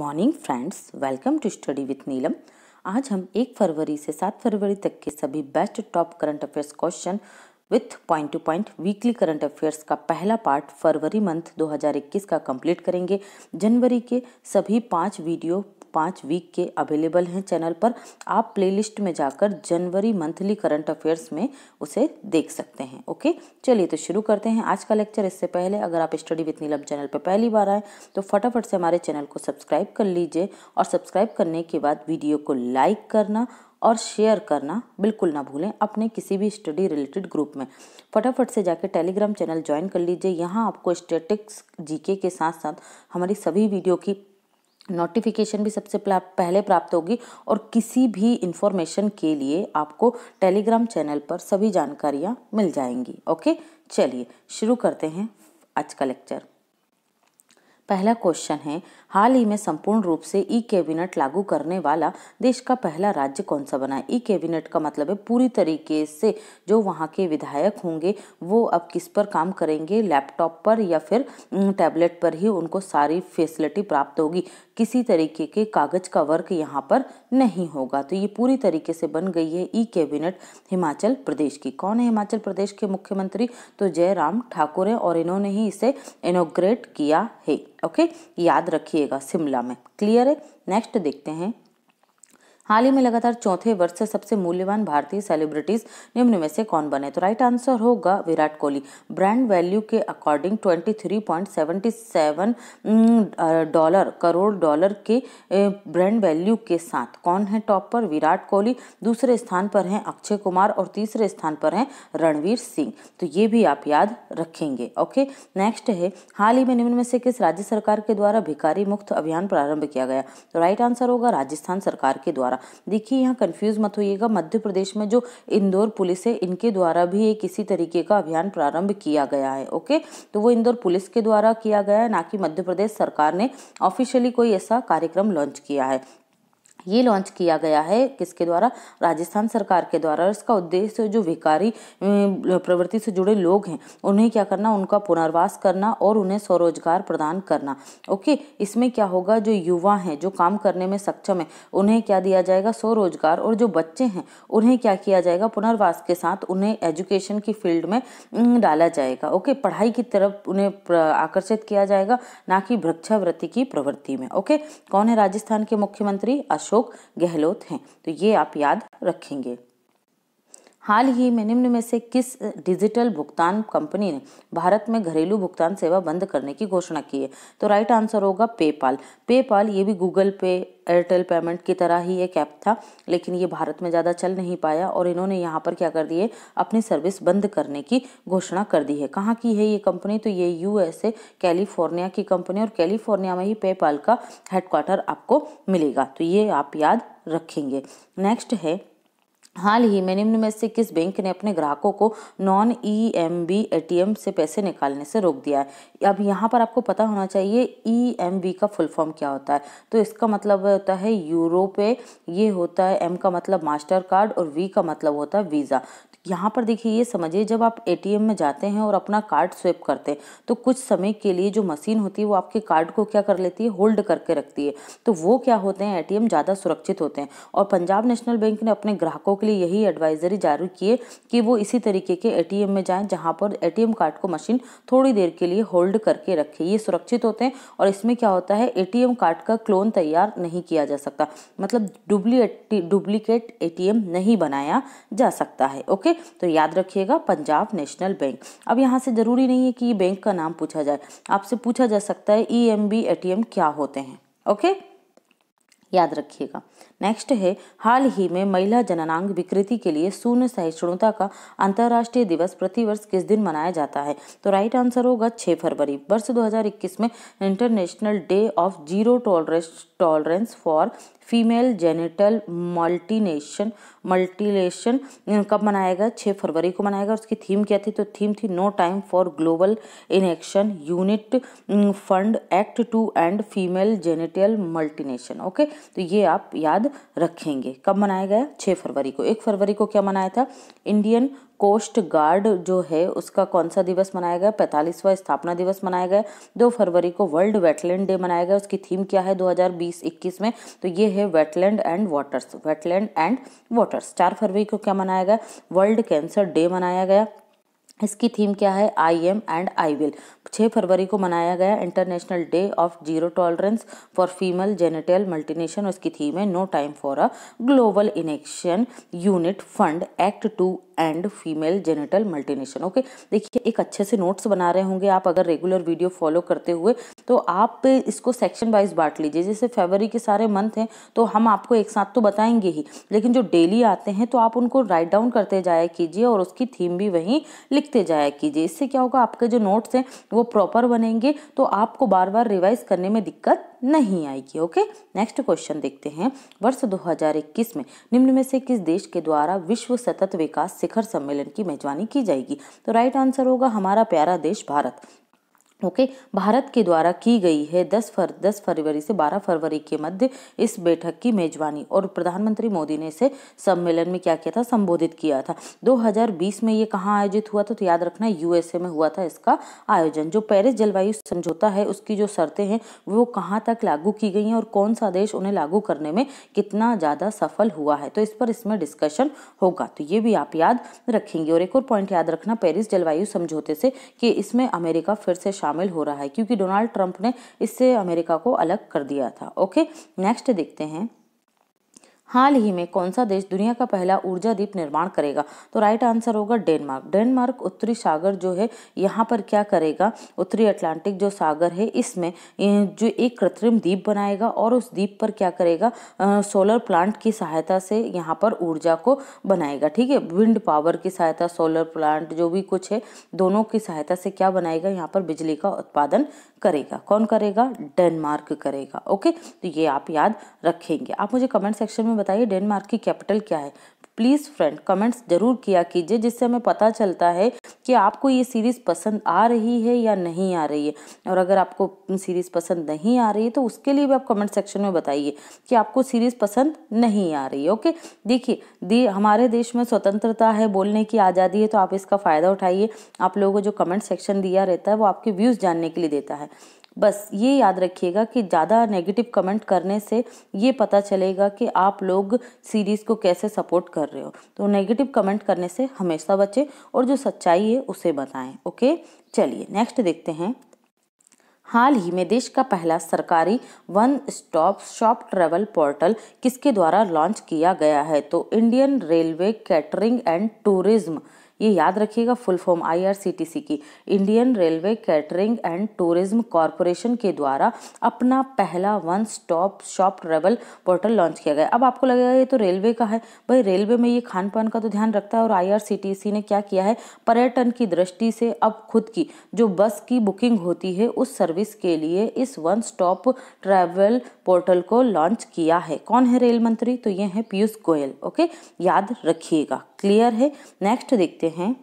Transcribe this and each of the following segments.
Morning friends welcome to study with Neelam आज हम एक फरवरी से सात फरवरी तक के सभी best top current affairs question with point to point weekly current affairs का पहला पार्ट फरवरी मंथ 2021 का कंप्लीट करेंगे जनवरी के सभी पांच वीडियो पाँच वीक के अवेलेबल हैं चैनल पर आप प्लेलिस्ट में जाकर जनवरी मंथली करंट अफेयर्स में उसे देख सकते हैं ओके चलिए तो शुरू करते हैं आज का लेक्चर इससे पहले अगर आप स्टडी विथ नीलम चैनल पर पहली बार आए तो फटाफट से हमारे चैनल को सब्सक्राइब कर लीजिए और सब्सक्राइब करने के बाद वीडियो को लाइक करना और शेयर करना बिल्कुल ना भूलें अपने किसी भी स्टडी रिलेटेड ग्रुप में फटाफट से जाके टेलीग्राम चैनल ज्वाइन कर लीजिए यहाँ आपको स्टेटिक्स जीके के साथ साथ हमारी सभी वीडियो की नोटिफिकेशन भी सबसे पहले प्राप्त होगी और किसी भी इंफॉर्मेशन के लिए आपको टेलीग्राम चैनल पर सभी जानकारियाँ मिल जाएंगी ओके चलिए शुरू करते हैं आज का लेक्चर पहला क्वेश्चन है हाल ही में संपूर्ण रूप से ई कैबिनेट लागू करने वाला देश का पहला राज्य कौन सा बना ई कैबिनेट का मतलब है पूरी तरीके से जो वहाँ के विधायक होंगे वो अब किस पर काम करेंगे लैपटॉप पर या फिर टैबलेट पर ही उनको सारी फैसिलिटी प्राप्त होगी किसी तरीके के कागज का वर्क यहाँ पर नहीं होगा तो ये पूरी तरीके से बन गई है ई कैबिनेट हिमाचल प्रदेश की कौन है हिमाचल प्रदेश के मुख्यमंत्री तो जयराम ठाकुर है और इन्होंने ही इसे इनोग्रेट किया है ओके याद रखिए रखिएगा शिमला में क्लियर है नेक्स्ट देखते हैं हाल ही में लगातार चौथे वर्ष से सबसे मूल्यवान भारतीय सेलिब्रिटीज निम्न में से कौन बने तो राइट आंसर होगा विराट कोहली ब्रांड वैल्यू के अकॉर्डिंग 23.77 डॉलर करोड़ डॉलर के ब्रांड eh, वैल्यू के साथ कौन है टॉप पर विराट कोहली दूसरे स्थान पर हैं अक्षय कुमार और तीसरे स्थान पर हैं रणवीर सिंह तो ये भी आप याद रखेंगे ओके नेक्स्ट है हाल ही में निम्न में से किस राज्य सरकार के द्वारा भिखारी मुक्त अभियान प्रारंभ किया गया तो राइट आंसर होगा राजस्थान सरकार के द्वारा द्वारा देखिए यहाँ कन्फ्यूज़ मत होइएगा मध्य प्रदेश में जो इंदौर पुलिस है इनके द्वारा भी ये किसी तरीके का अभियान प्रारंभ किया गया है ओके तो वो इंदौर पुलिस के द्वारा किया गया है ना कि मध्य प्रदेश सरकार ने ऑफिशियली कोई ऐसा कार्यक्रम लॉन्च किया है ये लॉन्च किया गया है किसके द्वारा राजस्थान सरकार के द्वारा इसका उद्देश्य जो भिकारी प्रवृत्ति से जुड़े लोग हैं उन्हें क्या करना उनका पुनर्वास करना और उन्हें स्वरोजगार प्रदान करना ओके इसमें क्या होगा जो युवा हैं जो काम करने में सक्षम है उन्हें क्या दिया जाएगा स्वरोजगार और जो बच्चे हैं उन्हें क्या किया जाएगा पुनर्वास के साथ उन्हें एजुकेशन की फील्ड में डाला जाएगा ओके पढ़ाई की तरफ उन्हें आकर्षित किया जाएगा ना कि वृक्षावृत्ति की प्रवृत्ति में ओके कौन है राजस्थान के मुख्यमंत्री अशोक अशोक गहलोत हैं तो ये आप याद रखेंगे हाल ही में निम्न में से किस डिजिटल भुगतान कंपनी ने भारत में घरेलू भुगतान सेवा बंद करने की घोषणा की है तो राइट आंसर होगा पेपाल पेपाल ये भी गूगल पे एयरटेल पेमेंट की तरह ही एक ऐप था लेकिन ये भारत में ज़्यादा चल नहीं पाया और इन्होंने यहाँ पर क्या कर दिए अपनी सर्विस बंद करने की घोषणा कर दी है कहाँ की है ये कंपनी तो ये ए कैलिफोर्निया की कंपनी और कैलिफोर्निया में ही पेपाल का हेडक्वार्टर आपको मिलेगा तो ये आप याद रखेंगे नेक्स्ट है हाल ही में निम्न में से किस बैंक ने अपने ग्राहकों को non E M V A T M से पैसे निकालने से रोक दिया है अब यहाँ पर आपको पता होना चाहिए ई एम बी का फुल फॉर्म क्या होता है तो इसका मतलब होता है यूरो पे ये होता है एम का मतलब मास्टर कार्ड और वी का मतलब होता है वीज़ा यहाँ पर देखिए ये समझिए जब आप ए में जाते हैं और अपना कार्ड स्वेप करते हैं तो कुछ समय के लिए जो मशीन होती है वो आपके कार्ड को क्या कर लेती है होल्ड करके रखती है तो वो क्या होते हैं ए ज़्यादा सुरक्षित होते हैं और पंजाब नेशनल बैंक ने अपने ग्राहकों के लिए यही एडवाइजरी जारी किए कि वो इसी तरीके के एटीएम में जाएं जहां पर एटीएम कार्ड को मशीन थोड़ी देर के लिए होल्ड करके रखें ये सुरक्षित होते हैं और इसमें क्या होता है एटीएम कार्ड का क्लोन तैयार नहीं किया जा सकता मतलब डुप्लीकेट एटीएम नहीं बनाया जा सकता है ओके तो याद रखिएगा पंजाब नेशनल बैंक अब यहाँ से ज़रूरी नहीं है कि ये बैंक का नाम पूछा जाए आपसे पूछा जा सकता है ई e एम क्या होते हैं ओके याद रखिएगा नेक्स्ट है हाल ही में महिला जननांग विकृति के लिए शून्य सहिष्णुता का अंतर्राष्ट्रीय दिवस प्रतिवर्ष किस दिन मनाया जाता है तो राइट आंसर होगा छः फरवरी वर्ष 2021 में international day of zero tolerance tolerance for female genital multination mutilation कब मनाया गया छः फरवरी को मनाया गया उसकी थीम क्या थी तो थीम थी no time for global inaction unite fund act to end female genital multination okay तो ये आप याद रखेंगे कब मनाया गया छः फरवरी को एक फरवरी को क्या मनाया था इंडियन कोस्ट गार्ड जो है उसका कौन सा दिवस मनाया गया पैंतालीसवा स्थापना दिवस मनाया गया दो फरवरी को वर्ल्ड वेटलैंड डे मनाया गया उसकी थीम क्या है 2020-21 में तो ये है wetland and waters wetland and waters चार फरवरी को क्या मनाया गया वर्ल्ड कैंसर डे मनाया गया इसकी थीम क्या है I am and I will छः फरवरी को मनाया गया international day of zero tolerance for female genital multination उसकी थीम है no time for a global inaction unite fund act to end female genital multination okay देखिए एक अच्छे से नोट्स बना रहे होंगे आप अगर रेगुलर वीडियो फॉलो करते हुए तो आप इसको सेक्शन वाइज बांट लीजिए जैसे फेबरी के सारे मंथ हैं तो हम आपको एक साथ तो बताएंगे ही लेकिन जो डेली आते हैं तो आप उनको राइट डाउन करते जाया कीजिए और उसकी थीम भी वहीं लिखते जाया कीजिए इससे क्या होगा आपके जो नोट्स हैं वो प्रॉपर बनेंगे तो आपको बार बार रिवाइज करने में दिक्कत नहीं आएगी ओके नेक्स्ट क्वेश्चन देखते हैं वर्ष 2021 में निम्न में से किस देश के द्वारा विश्व सतत विकास शिखर सम्मेलन की मेजबानी की जाएगी तो राइट आंसर होगा हमारा प्यारा देश भारत ओके okay, भारत के द्वारा की गई है दस फर दस फरवरी से बारह फरवरी के मध्य इस बैठक की मेजबानी और प्रधानमंत्री मोदी ने इसे सम्मेलन में क्या किया था संबोधित किया था 2020 में ये कहाँ आयोजित हुआ था तो याद रखना यूएसए में हुआ था इसका आयोजन जो पेरिस जलवायु समझौता है उसकी जो शर्तें हैं वो कहाँ तक लागू की गई हैं और कौन सा देश उन्हें लागू करने में कितना ज़्यादा सफल हुआ है तो इस पर इसमें डिस्कशन होगा तो ये भी आप याद रखेंगे और एक और पॉइंट याद रखना पेरिस जलवायु समझौते से कि इसमें अमेरिका फिर से शामिल हो रहा है क्योंकि डोनाल्ड ट्रंप ने इससे अमेरिका को अलग कर दिया था ओके नेक्स्ट देखते हैं हाल ही में कौन सा देश दुनिया का पहला ऊर्जा द्वीप निर्माण करेगा तो राइट आंसर होगा डेनमार्क डेनमार्क उत्तरी सागर जो है यहाँ पर क्या करेगा उत्तरी अटलांटिक जो सागर है इसमें जो एक कृत्रिम द्वीप बनाएगा और उस द्वीप पर क्या करेगा सोलर प्लांट की सहायता से यहाँ पर ऊर्जा को बनाएगा ठीक है विंड पावर की सहायता सोलर प्लांट जो भी कुछ है दोनों की सहायता से क्या बनाएगा यहाँ पर बिजली का उत्पादन करेगा कौन करेगा डेनमार्क करेगा ओके तो ये आप याद रखेंगे आप मुझे कमेंट सेक्शन में बताइए डेनमार्क की कैपिटल क्या है प्लीज़ फ्रेंड कमेंट्स ज़रूर किया कीजिए जिससे हमें पता चलता है कि आपको ये सीरीज़ पसंद आ रही है या नहीं आ रही है और अगर आपको सीरीज़ पसंद नहीं आ रही है तो उसके लिए भी आप कमेंट सेक्शन में बताइए कि आपको सीरीज़ पसंद नहीं आ रही है ओके देखिए दे हमारे देश में स्वतंत्रता है बोलने की आज़ादी है तो आप इसका फ़ायदा उठाइए आप लोगों को जो कमेंट सेक्शन दिया रहता है वो आपके व्यूज़ जानने के लिए देता है बस ये याद रखिएगा कि ज़्यादा नेगेटिव कमेंट करने से ये पता चलेगा कि आप लोग सीरीज़ को कैसे सपोर्ट कर रहे हो तो नेगेटिव कमेंट करने से हमेशा बचें और जो सच्चाई है उसे बताएं ओके चलिए नेक्स्ट देखते हैं हाल ही में देश का पहला सरकारी one stop shop travel portal किसके द्वारा लॉन्च किया गया है तो Indian railway catering and tourism ये याद रखिएगा फुल फॉर्म आईआरसीटीसी की Indian railway catering and tourism corporation के द्वारा अपना पहला one stop shop travel portal launch किया गया अब आपको लगेगा ये तो रेलवे का है भाई रेलवे में ये खान पान का तो ध्यान रखता है और आईआरसीटीसी ने क्या किया है पर्यटन की दृष्टि से अब खुद की जो बस की बुकिंग होती है उस सर्विस के लिए इस वन स्टॉप ट्रैवल पोर्टल को लॉन्च किया है कौन है रेल मंत्री तो ये है पीयूष गोयल ओके याद रखिएगा क्लियर है नेक्स्ट देखते हैं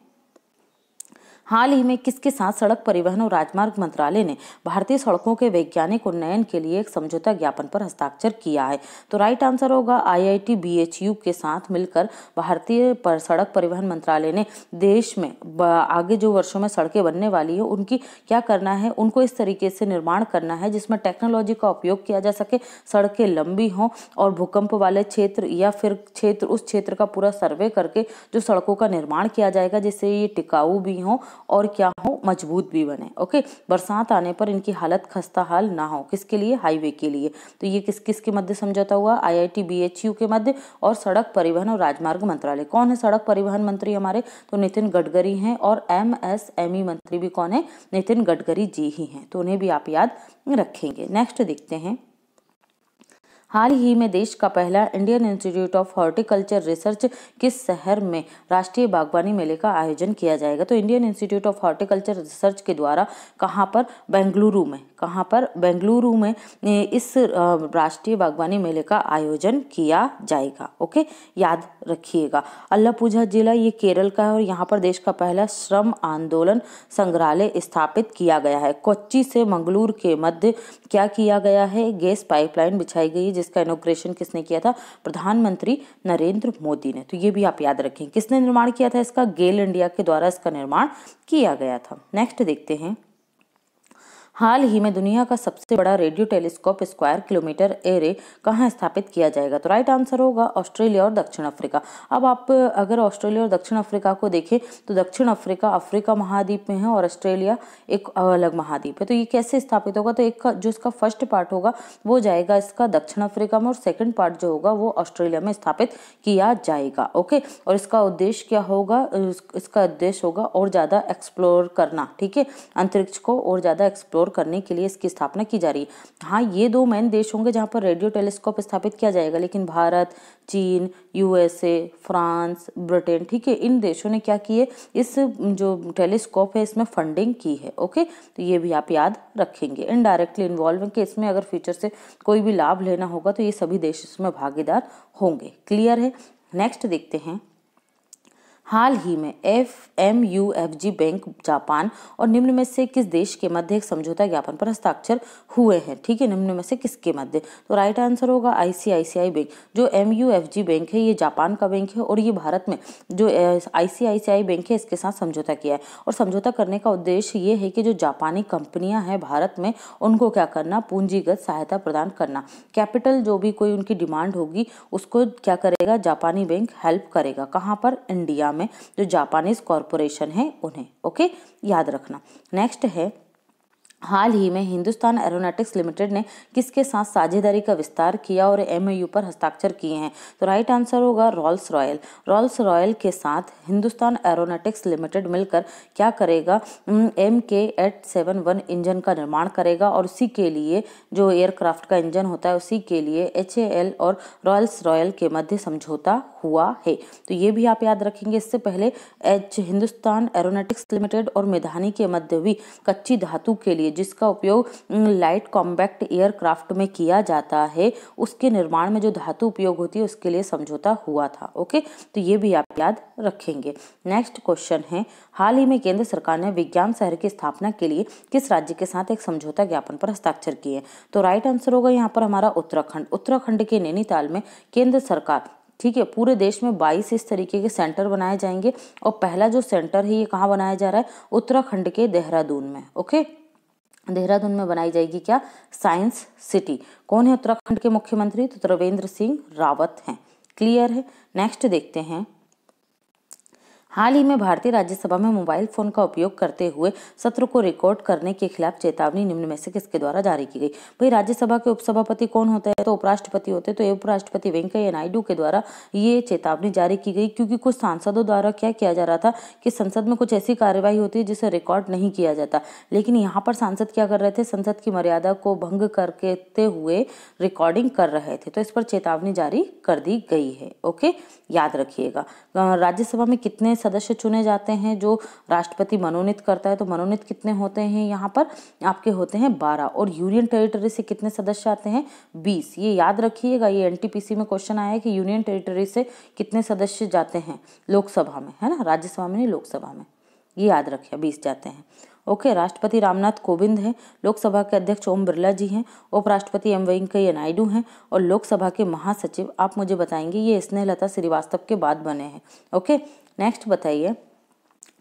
हाल ही में किसके साथ सड़क परिवहन और राजमार्ग मंत्रालय ने भारतीय सड़कों के वैज्ञानिक उन्नयन के लिए एक समझौता ज्ञापन पर हस्ताक्षर किया है तो राइट आंसर होगा आईआईटी बीएचयू के साथ मिलकर भारतीय पर सड़क परिवहन मंत्रालय ने देश में आगे जो वर्षों में सड़कें बनने वाली है उनकी क्या करना है उनको इस तरीके से निर्माण करना है जिसमें टेक्नोलॉजी का उपयोग किया जा सके सड़कें लंबी हों और भूकंप वाले क्षेत्र या फिर क्षेत्र उस क्षेत्र का पूरा सर्वे करके जो सड़कों का निर्माण किया जाएगा जिससे ये टिकाऊ भी हों और क्या हो मजबूत भी बने ओके बरसात आने पर इनकी हालत खस्ता हाल ना हो किसके लिए हाईवे के लिए तो ये किस किस के मध्य समझौता हुआ आईआईटी बीएचयू के मध्य और सड़क परिवहन और राजमार्ग मंत्रालय कौन है सड़क परिवहन मंत्री हमारे तो नितिन गडकरी हैं और एम एस एम ई मंत्री भी कौन है नितिन गडकरी जी ही हैं तो उन्हें भी आप याद रखेंगे नेक्स्ट देखते हैं हाल ही में देश का पहला Indian institute of horticulture research किस शहर में राष्ट्रीय बागवानी मेले का आयोजन किया जाएगा तो Indian institute of horticulture research के द्वारा कहाँ पर बेंगलुरु में कहाँ पर बेंगलुरु में इस राष्ट्रीय बागवानी मेले का आयोजन किया जाएगा ओके याद रखिएगा अल्लापूजा जिला ये केरल का है और यहाँ पर देश का पहला श्रम आंदोलन संग्रहालय स्थापित किया गया है कोच्चि से मंगलूर के मध्य क्या किया गया है गैस पाइपलाइन बिछाई गई जिसका इनोग्रेशन किसने किया था प्रधानमंत्री नरेंद्र मोदी ने तो ये भी आप याद रखें किसने निर्माण किया था इसका गेल इंडिया के द्वारा इसका निर्माण किया गया था नेक्स्ट देखते हैं हाल ही में दुनिया का सबसे बड़ा radio telescope square kilometre array कहाँ स्थापित किया जाएगा तो राइट आंसर होगा ऑस्ट्रेलिया और दक्षिण अफ्रीका अब आप अगर ऑस्ट्रेलिया और दक्षिण अफ्रीका को देखें तो दक्षिण अफ्रीका अफ्रीका महाद्वीप में है और ऑस्ट्रेलिया एक अलग महाद्वीप है तो ये कैसे स्थापित होगा तो एक जो इसका फर्स्ट पार्ट होगा वो जाएगा इसका दक्षिण अफ्रीका में और सेकेंड पार्ट जो होगा वो ऑस्ट्रेलिया में स्थापित किया जाएगा ओके और इसका उद्देश्य क्या होगा इसका उद्देश्य होगा और ज़्यादा एक्सप्लोर करना ठीक है अंतरिक्ष को और ज़्यादा एक्सप्लोर एक्सप्लोर करने के लिए इसकी स्थापना की जा रही है हाँ ये दो मेन देश होंगे जहाँ पर रेडियो टेलीस्कोप स्थापित किया जाएगा लेकिन भारत चीन यूएसए फ्रांस ब्रिटेन ठीक है इन देशों ने क्या किए इस जो टेलीस्कोप है इसमें फंडिंग की है ओके तो ये भी आप याद रखेंगे इनडायरेक्टली इन्वॉल्व कि इसमें अगर फ्यूचर से कोई भी लाभ लेना होगा तो ये सभी देश इसमें भागीदार होंगे क्लियर है नेक्स्ट देखते हैं हाल ही में F M U F G bank Japan और निम्न में से किस देश के मध्य एक समझौता ज्ञापन पर हस्ताक्षर हुए हैं ठीक है निम्न में से किसके मध्य तो राइट आंसर होगा आईसीआईसीआई बैंक जो M U F G bank है ये जापान का बैंक है और ये भारत में जो आईसीआईसीआई बैंक है इसके साथ समझौता किया है और समझौता करने का उद्देश्य ये है कि जो जापानी कंपनियां हैं भारत में उनको क्या करना पूंजीगत सहायता प्रदान करना कैपिटल जो भी कोई उनकी डिमांड होगी उसको क्या करेगा जापानी बैंक हेल्प करेगा कहाँ पर इंडिया में जो जापानीज कॉरपोरेशन है उन्हें ओके याद रखना नेक्स्ट है हाल ही में हिंदुस्तान एरोनॉटिक्स लिमिटेड ने किसके साथ साझेदारी का विस्तार किया और एम पर हस्ताक्षर किए हैं तो राइट आंसर होगा रॉल्स रॉयल रॉल्स रॉयल के साथ हिंदुस्तान एरोनॉटिक्स लिमिटेड मिलकर क्या करेगा एम के एट सेवन वन इंजन का निर्माण करेगा और उसी के लिए जो एयरक्राफ्ट का इंजन होता है उसी के लिए एच और रॉयल्स रॉयल के मध्य समझौता हुआ है तो ये भी आप याद रखेंगे इससे पहले एच हिंदुस्तान एरोनॉटिक्स लिमिटेड और मेधानी के मध्य भी कच्ची धातु के लिए लिए जिसका उपयोग लाइट कॉम्बैक्ट एयरक्राफ्ट में किया जाता है उसके निर्माण में जो धातु उपयोग होती है उसके लिए समझौता हुआ था ओके तो ये भी आप याद रखेंगे नेक्स्ट क्वेश्चन है हाल ही में केंद्र सरकार ने विज्ञान शहर की स्थापना के लिए किस राज्य के साथ एक समझौता ज्ञापन पर हस्ताक्षर किए तो राइट आंसर होगा यहाँ पर हमारा उत्तराखंड उत्तराखंड के नैनीताल में केंद्र सरकार ठीक है पूरे देश में 22 इस तरीके के सेंटर बनाए जाएंगे और पहला जो सेंटर है ये कहाँ बनाया जा रहा है उत्तराखंड के देहरादून में ओके देहरादून में बनाई जाएगी क्या साइंस सिटी कौन है उत्तराखंड के मुख्यमंत्री तो त्रिवेंद्र सिंह रावत हैं क्लियर है नेक्स्ट देखते हैं हाल ही में भारतीय राज्यसभा में मोबाइल फोन का उपयोग करते हुए सत्र को रिकॉर्ड करने के खिलाफ चेतावनी निम्न में से किसके द्वारा जारी की गई भाई राज्यसभा के उपसभापति कौन होते हैं तो उपराष्ट्रपति होते हैं तो उपराष्ट्रपति वेंकैया नायडू के द्वारा ये चेतावनी जारी की गई क्योंकि कुछ सांसदों द्वारा क्या किया जा रहा था कि संसद में कुछ ऐसी कार्यवाही होती है जिसे रिकॉर्ड नहीं किया जाता लेकिन यहाँ पर सांसद क्या कर रहे थे संसद की मर्यादा को भंग करते हुए रिकॉर्डिंग कर रहे थे तो इस पर चेतावनी जारी कर दी गई है ओके याद रखिएगा राज्यसभा में कितने सदस्य चुने जाते हैं जो राष्ट्रपति मनोनीत करता है तो मनोनीत कितने होते हैं यहाँ पर आपके होते हैं बारह और यूनियन टेरिटरी से कितने सदस्य आते हैं बीस ये याद रखिएगा ये एन में क्वेश्चन आया है कि यूनियन टेरिटरी से कितने सदस्य जाते हैं लोकसभा में है ना राज्यसभा में नहीं लोकसभा में ये याद रखिए बीस जाते हैं ओके राष्ट्रपति रामनाथ कोविंद हैं लोकसभा के अध्यक्ष ओम बिरला जी हैं उपराष्ट्रपति एम वेंकैया नायडू हैं और लोकसभा के महासचिव आप मुझे बताएंगे ये स्नेहलता श्रीवास्तव के बाद बने हैं ओके नेक्स्ट बताइए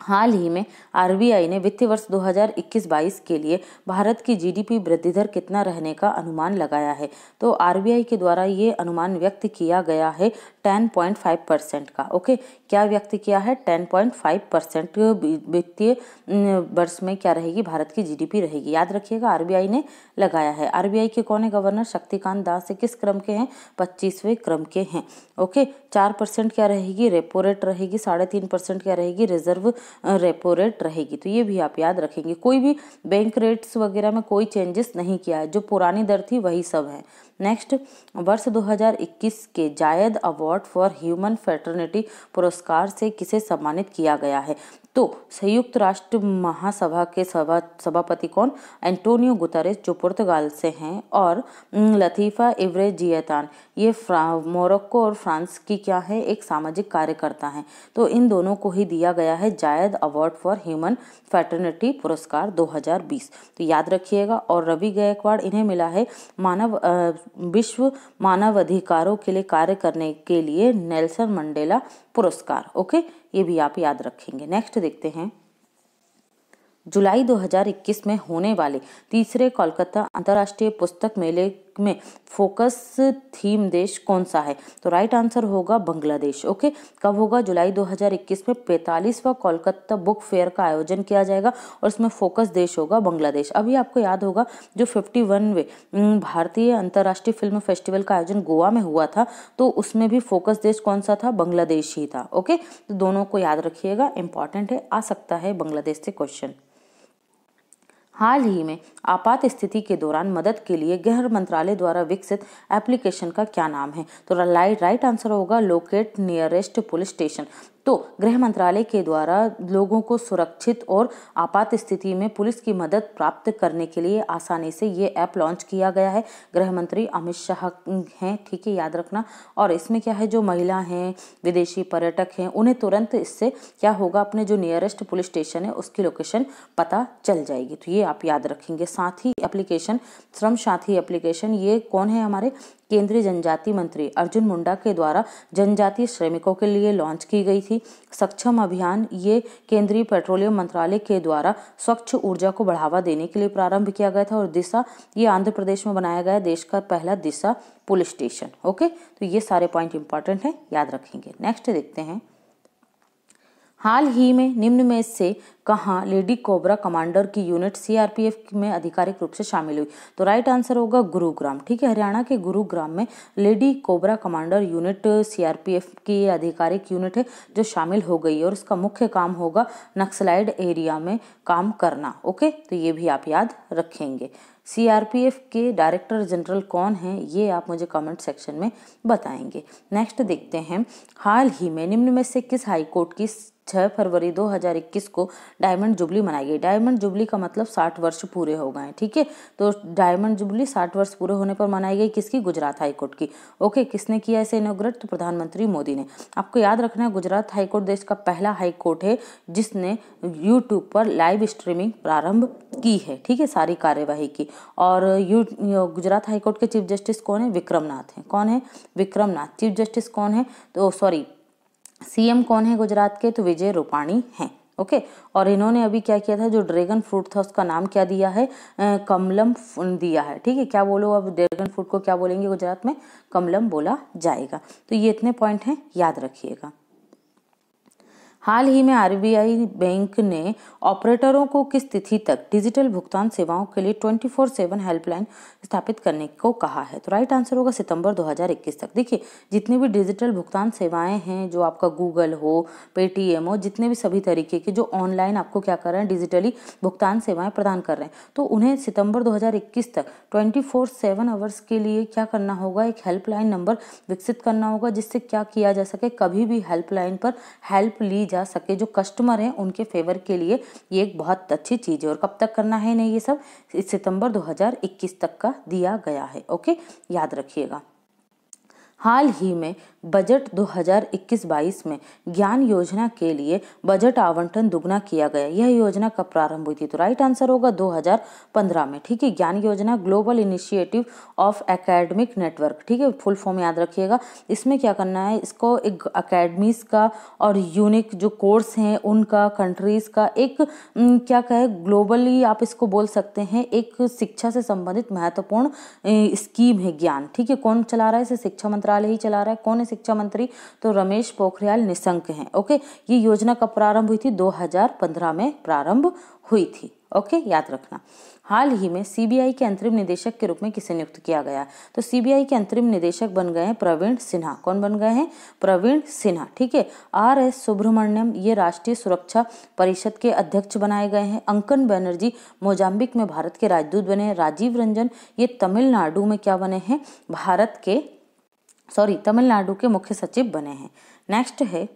हाल ही में आरबीआई ने वित्तीय वर्ष 2021-22 के लिए भारत की जीडीपी वृद्धि दर कितना रहने का अनुमान लगाया है तो आरबीआई के द्वारा ये अनुमान व्यक्त किया गया है 10.5 परसेंट का ओके क्या व्यक्त किया है 10.5 परसेंट वित्तीय वर्ष में क्या रहेगी भारत की जीडीपी रहेगी याद रखिएगा आरबीआई ने लगाया है आरबीआई के कौन है गवर्नर शक्तिकांत दास किस क्रम के हैं पच्चीसवें क्रम के हैं ओके चार परसेंट क्या रहेगी रेपो रेट रहेगी साढ़े तीन परसेंट क्या रहेगी रिजर्व रेपो रेट रहेगी तो ये भी आप याद रखेंगे कोई भी बैंक रेट्स वगैरह में कोई चेंजेस नहीं किया है जो पुरानी दर थी वही सब है नेक्स्ट वर्ष दो के जायद अवार्ड फॉर ह्यूमन फेटर्निटी पुरस्कार पुरस्कार से किसे सम्मानित किया गया है तो संयुक्त राष्ट्र महासभा के सभा सभापति कौन एंटोनियो गुतारेस जो पुर्तगाल से हैं और लतीफ़ा इवरे जियतान ये मोरक्को और फ्रांस की क्या है एक सामाजिक कार्यकर्ता हैं तो इन दोनों को ही दिया गया है जायद अवार्ड फॉर ह्यूमन फैटर्निटी पुरस्कार 2020 तो याद रखिएगा और रवि गायकवाड़ इन्हें मिला है मानव विश्व मानव अधिकारों के लिए कार्य करने के लिए नेल्सन मंडेला पुरस्कार ओके ये भी आप याद रखेंगे नेक्स्ट देखते हैं जुलाई 2021 में होने वाले तीसरे कोलकाता अंतर्राष्ट्रीय पुस्तक मेले प्रोजेक्ट में फोकस थीम देश कौन सा है तो राइट आंसर होगा बांग्लादेश ओके कब होगा जुलाई 2021 में पैंतालीसवा कोलकाता बुक फेयर का आयोजन किया जाएगा और इसमें फोकस देश होगा बांग्लादेश अभी आपको याद होगा जो फिफ्टी वे भारतीय अंतर्राष्ट्रीय फिल्म फेस्टिवल का आयोजन गोवा में हुआ था तो उसमें भी फोकस देश कौन सा था बांग्लादेश ही था ओके तो दोनों को याद रखिएगा इंपॉर्टेंट है आ सकता है बांग्लादेश से क्वेश्चन हाल ही में आपात स्थिति के दौरान मदद के लिए गृह मंत्रालय द्वारा विकसित एप्लीकेशन का क्या नाम है तो राइट आंसर होगा लोकेट नियरेस्ट पुलिस स्टेशन तो गृह मंत्रालय के द्वारा लोगों को सुरक्षित और आपात स्थिति में पुलिस की मदद प्राप्त करने के लिए आसानी से ये ऐप लॉन्च किया गया है गृह मंत्री अमित शाह हैं ठीक है याद रखना और इसमें क्या है जो महिला हैं विदेशी पर्यटक हैं उन्हें तुरंत इससे क्या होगा अपने जो नियरेस्ट पुलिस स्टेशन है उसकी लोकेशन पता चल जाएगी तो ये आप याद रखेंगे साथ ही एप्लीकेशन श्रम साथी एप्लीकेशन ये कौन है हमारे केंद्रीय जनजाति मंत्री अर्जुन मुंडा के द्वारा जनजातीय श्रमिकों के लिए लॉन्च की गई थी की सक्षम अभियान ये केंद्रीय पेट्रोलियम मंत्रालय के द्वारा स्वच्छ ऊर्जा को बढ़ावा देने के लिए प्रारंभ किया गया था और दिशा ये आंध्र प्रदेश में बनाया गया देश का पहला दिशा पुलिस स्टेशन ओके तो ये सारे पॉइंट इंपॉर्टेंट हैं याद रखेंगे नेक्स्ट देखते हैं हाल ही में निम्न में से कहाँ लेडी कोबरा कमांडर की यूनिट सीआरपीएफ में आधिकारिक रूप से शामिल हुई तो राइट आंसर होगा गुरुग्राम ठीक है हरियाणा के गुरुग्राम में lady cobra commander unit CRPF की आधिकारिक यूनिट है जो शामिल हो गई और उसका मुख्य काम होगा नक्सलाइड एरिया में काम करना ओके तो ये भी आप याद रखेंगे सीआरपीएफ के डायरेक्टर जनरल कौन हैं ये आप मुझे कमेंट सेक्शन में बताएंगे नेक्स्ट देखते हैं हाल ही में निम्न में से किस हाईकोर्ट की छः फरवरी 2021 को डायमंड जुबली मनाई गई डायमंड जुबली का मतलब साठ वर्ष पूरे हो गए ठीक है तो डायमंड जुबली साठ वर्ष पूरे होने पर मनाई गई किसकी गुजरात हाईकोर्ट की ओके किसने किया इसे इनोग्रेट तो प्रधानमंत्री मोदी ने आपको याद रखना है गुजरात हाईकोर्ट देश का पहला हाईकोर्ट है जिसने यूट्यूब पर लाइव स्ट्रीमिंग प्रारंभ की है ठीक है सारी कार्यवाही की और यू गुजरात हाईकोर्ट के चीफ जस्टिस कौन है विक्रम नाथ हैं कौन है विक्रम नाथ चीफ जस्टिस कौन है तो सॉरी सीएम कौन है गुजरात के तो विजय रूपाणी हैं ओके और इन्होंने अभी क्या किया था जो ड्रैगन फ्रूट था उसका नाम क्या दिया है कमलम दिया है ठीक है क्या बोलो अब ड्रैगन फ्रूट को क्या बोलेंगे गुजरात में कमलम बोला जाएगा तो ये इतने पॉइंट हैं याद रखिएगा हाल ही में आरबीआई बैंक ने ऑपरेटरों को किस तिथि तक डिजिटल भुगतान सेवाओं के लिए ट्वेंटी फोर सेवन हेल्पलाइन स्थापित करने को कहा है तो राइट आंसर होगा सितंबर 2021 तक देखिए जितनी भी डिजिटल भुगतान सेवाएं हैं जो आपका गूगल हो पेटीएम हो जितने भी सभी तरीके के जो ऑनलाइन आपको क्या कर रहे हैं डिजिटली भुगतान सेवाएं प्रदान कर रहे हैं तो उन्हें सितंबर 2021 तक 24 सेवन आवर्स के लिए क्या करना होगा एक हेल्पलाइन नंबर विकसित करना होगा जिससे क्या किया जा सके कभी भी हेल्पलाइन पर हेल्प ली जा सके जो कस्टमर हैं उनके फेवर के लिए ये एक बहुत अच्छी चीज़ है और कब तक करना है नहीं ये सब सितंबर 2021 तक का दिया गया है ओके याद रखिएगा हाल ही में बजट 2021-22 में ज्ञान योजना के लिए बजट आवंटन दुगना किया गया यह योजना कब प्रारंभ हुई थी तो राइट आंसर होगा 2015 में ठीक है ज्ञान योजना global initiative of academic network ठीक है फुल फॉर्म याद रखिएगा इसमें क्या करना है इसको एक अकेडमीज का और यूनिक जो कोर्स हैं उनका कंट्रीज का एक न, क्या कहे ग्लोबली आप इसको बोल सकते हैं एक शिक्षा से संबंधित महत्वपूर्ण स्कीम है ज्ञान ठीक है कौन चला रहा है इसे शिक्षा मंत्रालय ही चला रहा है कौन इसे शिक्षा मंत्री तो रमेश पोखरियाल निशंक हैं ओके ये योजना कब प्रारंभ हुई थी 2015 में प्रारंभ हुई थी ओके याद रखना हाल ही में सीबीआई के अंतरिम निदेशक के रूप में किसे नियुक्त किया गया तो सीबीआई के अंतरिम निदेशक बन गए हैं प्रवीण सिन्हा कौन बन गए हैं प्रवीण सिन्हा ठीक है आर एस सुब्रमण्यम ये राष्ट्रीय सुरक्षा परिषद के अध्यक्ष बनाए गए हैं अंकन बैनर्जी मोजाम्बिक में भारत के राजदूत बने राजीव रंजन ये तमिलनाडु में क्या बने हैं भारत के सॉरी तमिलनाडु के मुख्य सचिव बने हैं नेक्स्ट है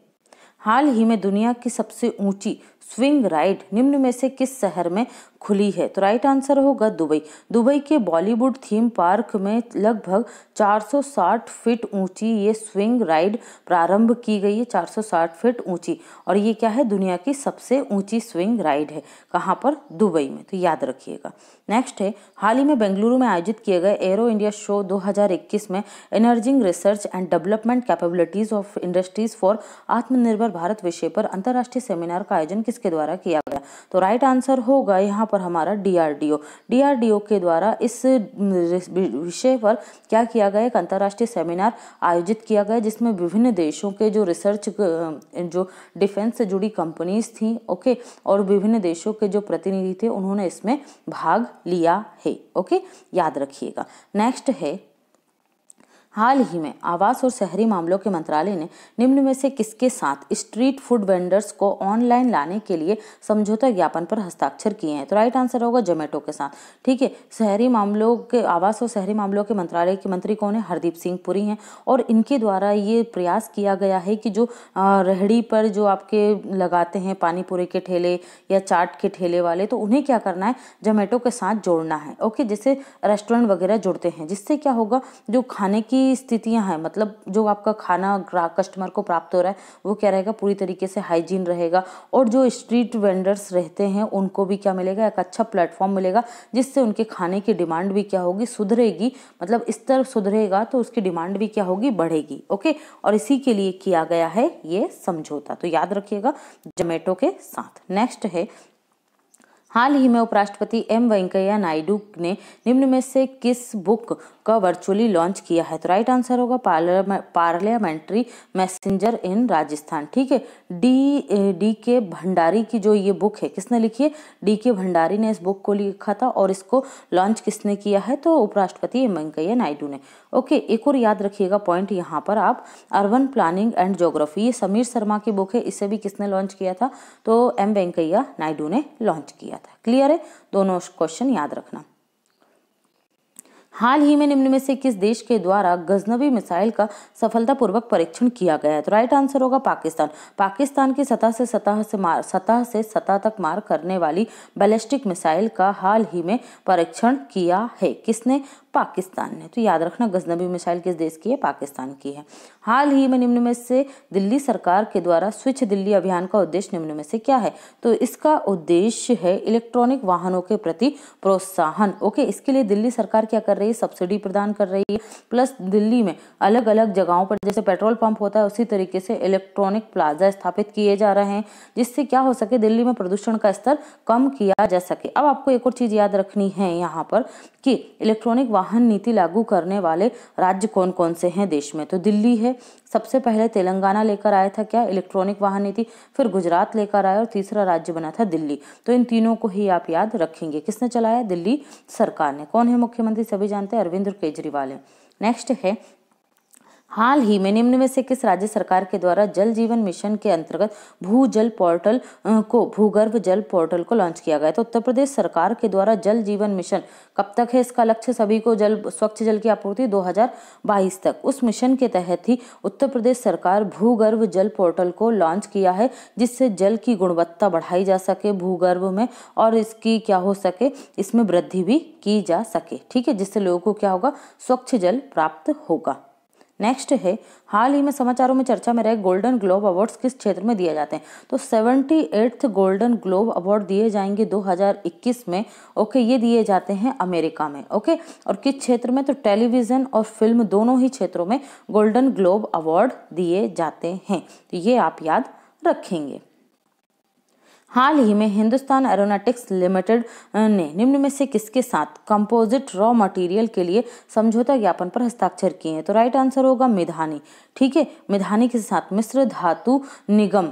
हाल ही में दुनिया की सबसे ऊंची स्विंग राइड निम्न में से किस शहर में खुली है तो राइट आंसर होगा दुबई दुबई के बॉलीवुड थीम पार्क में लगभग 460 फीट ऊंची ये स्विंग राइड प्रारंभ की गई है 460 फीट ऊंची और ये क्या है दुनिया की सबसे ऊंची स्विंग राइड है कहाँ पर दुबई में तो याद रखिएगा नेक्स्ट है हाल ही में बेंगलुरु में आयोजित किए गए एरो इंडिया शो दो में energising research and development capabilities of industries for Atmanirbhar Bharat विषय पर अंतर्राष्ट्रीय सेमिनार का आयोजन किस किसके द्वारा किया गया तो राइट आंसर होगा यहाँ पर हमारा डीआरडीओ डीआरडीओ के द्वारा इस विषय पर क्या किया गया एक अंतर्राष्ट्रीय सेमिनार आयोजित किया गया जिसमें विभिन्न देशों के जो रिसर्च जो डिफेंस से जुड़ी कंपनीज थी ओके और विभिन्न देशों के जो प्रतिनिधि थे उन्होंने इसमें भाग लिया है ओके याद रखिएगा नेक्स्ट है हाल ही में आवास और शहरी मामलों के मंत्रालय ने निम्न में से किसके साथ स्ट्रीट फूड वेंडर्स को ऑनलाइन लाने के लिए समझौता ज्ञापन पर हस्ताक्षर किए हैं तो राइट आंसर होगा जोमेटो के साथ ठीक है शहरी मामलों के आवास और शहरी मामलों के मंत्रालय के मंत्री कौन है हरदीप सिंह पुरी हैं और इनके द्वारा ये प्रयास किया गया है कि जो रेहड़ी पर जो आपके लगाते हैं पानीपुरी के ठेले या चाट के ठेले वाले तो उन्हें क्या करना है जोमेटो के साथ जोड़ना है ओके जैसे रेस्टोरेंट वगैरह जुड़ते हैं जिससे क्या होगा जो खाने की स्थितियां हैं मतलब जो आपका खाना ग्राहक कस्टमर को प्राप्त हो रहा है वो क्या रहेगा पूरी तरीके से हाइजीन रहेगा और जो स्ट्रीट वेंडर्स रहते हैं उनको भी क्या मिलेगा एक अच्छा प्लेटफॉर्म मिलेगा जिससे उनके खाने की डिमांड भी क्या होगी सुधरेगी मतलब इस स्तर सुधरेगा तो उसकी डिमांड भी क्या होगी बढ़ेगी ओके और इसी के लिए किया गया है ये समझौता तो याद रखिएगा जोमेटो के साथ नेक्स्ट है हाल ही में उपराष्ट्रपति एम वेंकैया नायडू ने निम्न में से किस बुक का वर्चुअली लॉन्च किया है तो राइट आंसर होगा पार्लियामेंट्री मैसेंजर इन राजस्थान ठीक है डी डी के भंडारी की जो ये बुक है किसने लिखी है डी के भंडारी ने इस बुक को लिखा था और इसको लॉन्च किसने किया है तो उपराष्ट्रपति एम वेंकैया नायडू ने ओके एक और याद रखिएगा पॉइंट यहाँ पर आप अर्बन प्लानिंग एंड जोग्राफी ये समीर शर्मा की बुक है इसे भी किसने लॉन्च किया था तो एम वेंकैया नायडू ने लॉन्च किया था क्लियर है दोनों क्वेश्चन याद रखना हाल ही में निम्न में से किस देश के द्वारा गजनबी मिसाइल का सफलतापूर्वक परीक्षण किया गया है तो राइट आंसर होगा पाकिस्तान पाकिस्तान की सतह से सतह से मार सतह से सतह तक मार करने वाली बैलिस्टिक मिसाइल का हाल ही में परीक्षण किया है किसने पाकिस्तान ने तो याद रखना गजनबी मिसाइल किस देश की है पाकिस्तान की है हाल ही में निम्न में से दिल्ली सरकार के द्वारा स्वच्छ दिल्ली अभियान का उद्देश्य निम्न में से क्या है तो इसका उद्देश्य है इलेक्ट्रॉनिक वाहनों के प्रति प्रोत्साहन ओके इसके लिए दिल्ली सरकार क्या कर रही है सब्सिडी प्रदान कर रही है प्लस दिल्ली में अलग अलग जगहों पर जैसे पेट्रोल पंप होता है उसी तरीके से इलेक्ट्रॉनिक प्लाजा स्थापित किए जा रहे हैं जिससे क्या हो सके दिल्ली में प्रदूषण का स्तर कम किया जा सके अब आपको एक और चीज़ याद रखनी है यहाँ पर कि इलेक्ट्रॉनिक वाहन नीति लागू करने वाले राज्य कौन कौन से हैं देश में तो दिल्ली है सबसे पहले तेलंगाना लेकर आया था क्या इलेक्ट्रॉनिक वाहन नीति फिर गुजरात लेकर आया और तीसरा राज्य बना था दिल्ली तो इन तीनों को ही आप याद रखेंगे किसने चलाया दिल्ली सरकार ने कौन है मुख्यमंत्री सभी जानते हैं अरविंद केजरीवाल है नेक्स्ट है हाल ही में निम्न में से किस राज्य सरकार के द्वारा जल जीवन मिशन के अंतर्गत भू जल पोर्टल को भूगर्भ जल पोर्टल को लॉन्च किया गया तो उत्तर प्रदेश सरकार के द्वारा जल जीवन मिशन कब तक है इसका लक्ष्य सभी को जल स्वच्छ जल की आपूर्ति 2022 तक उस मिशन के तहत ही उत्तर प्रदेश सरकार भूगर्भ जल पोर्टल को लॉन्च किया है जिससे जल की गुणवत्ता बढ़ाई जा सके भूगर्भ में और इसकी क्या हो सके इसमें वृद्धि भी की जा सके ठीक है जिससे लोगों को क्या होगा स्वच्छ जल प्राप्त होगा नेक्स्ट है हाल ही में समाचारों में चर्चा में रहे गोल्डन ग्लोब अवार्ड्स किस क्षेत्र में दिए जाते हैं तो seventy eighth golden globe award दिए जाएंगे 2021 में ओके ये दिए जाते हैं अमेरिका में ओके और किस क्षेत्र में तो टेलीविज़न और फिल्म दोनों ही क्षेत्रों में गोल्डन ग्लोब अवार्ड दिए जाते हैं तो ये आप याद रखेंगे हाल ही में हिंदुस्तान एरोनॉटिक्स लिमिटेड ने निम्न में से किसके साथ कंपोजिट रॉ मटेरियल के लिए समझौता ज्ञापन पर हस्ताक्षर किए हैं तो राइट आंसर होगा मिधानी ठीक है मिधानी के साथ मिश्र धातु निगम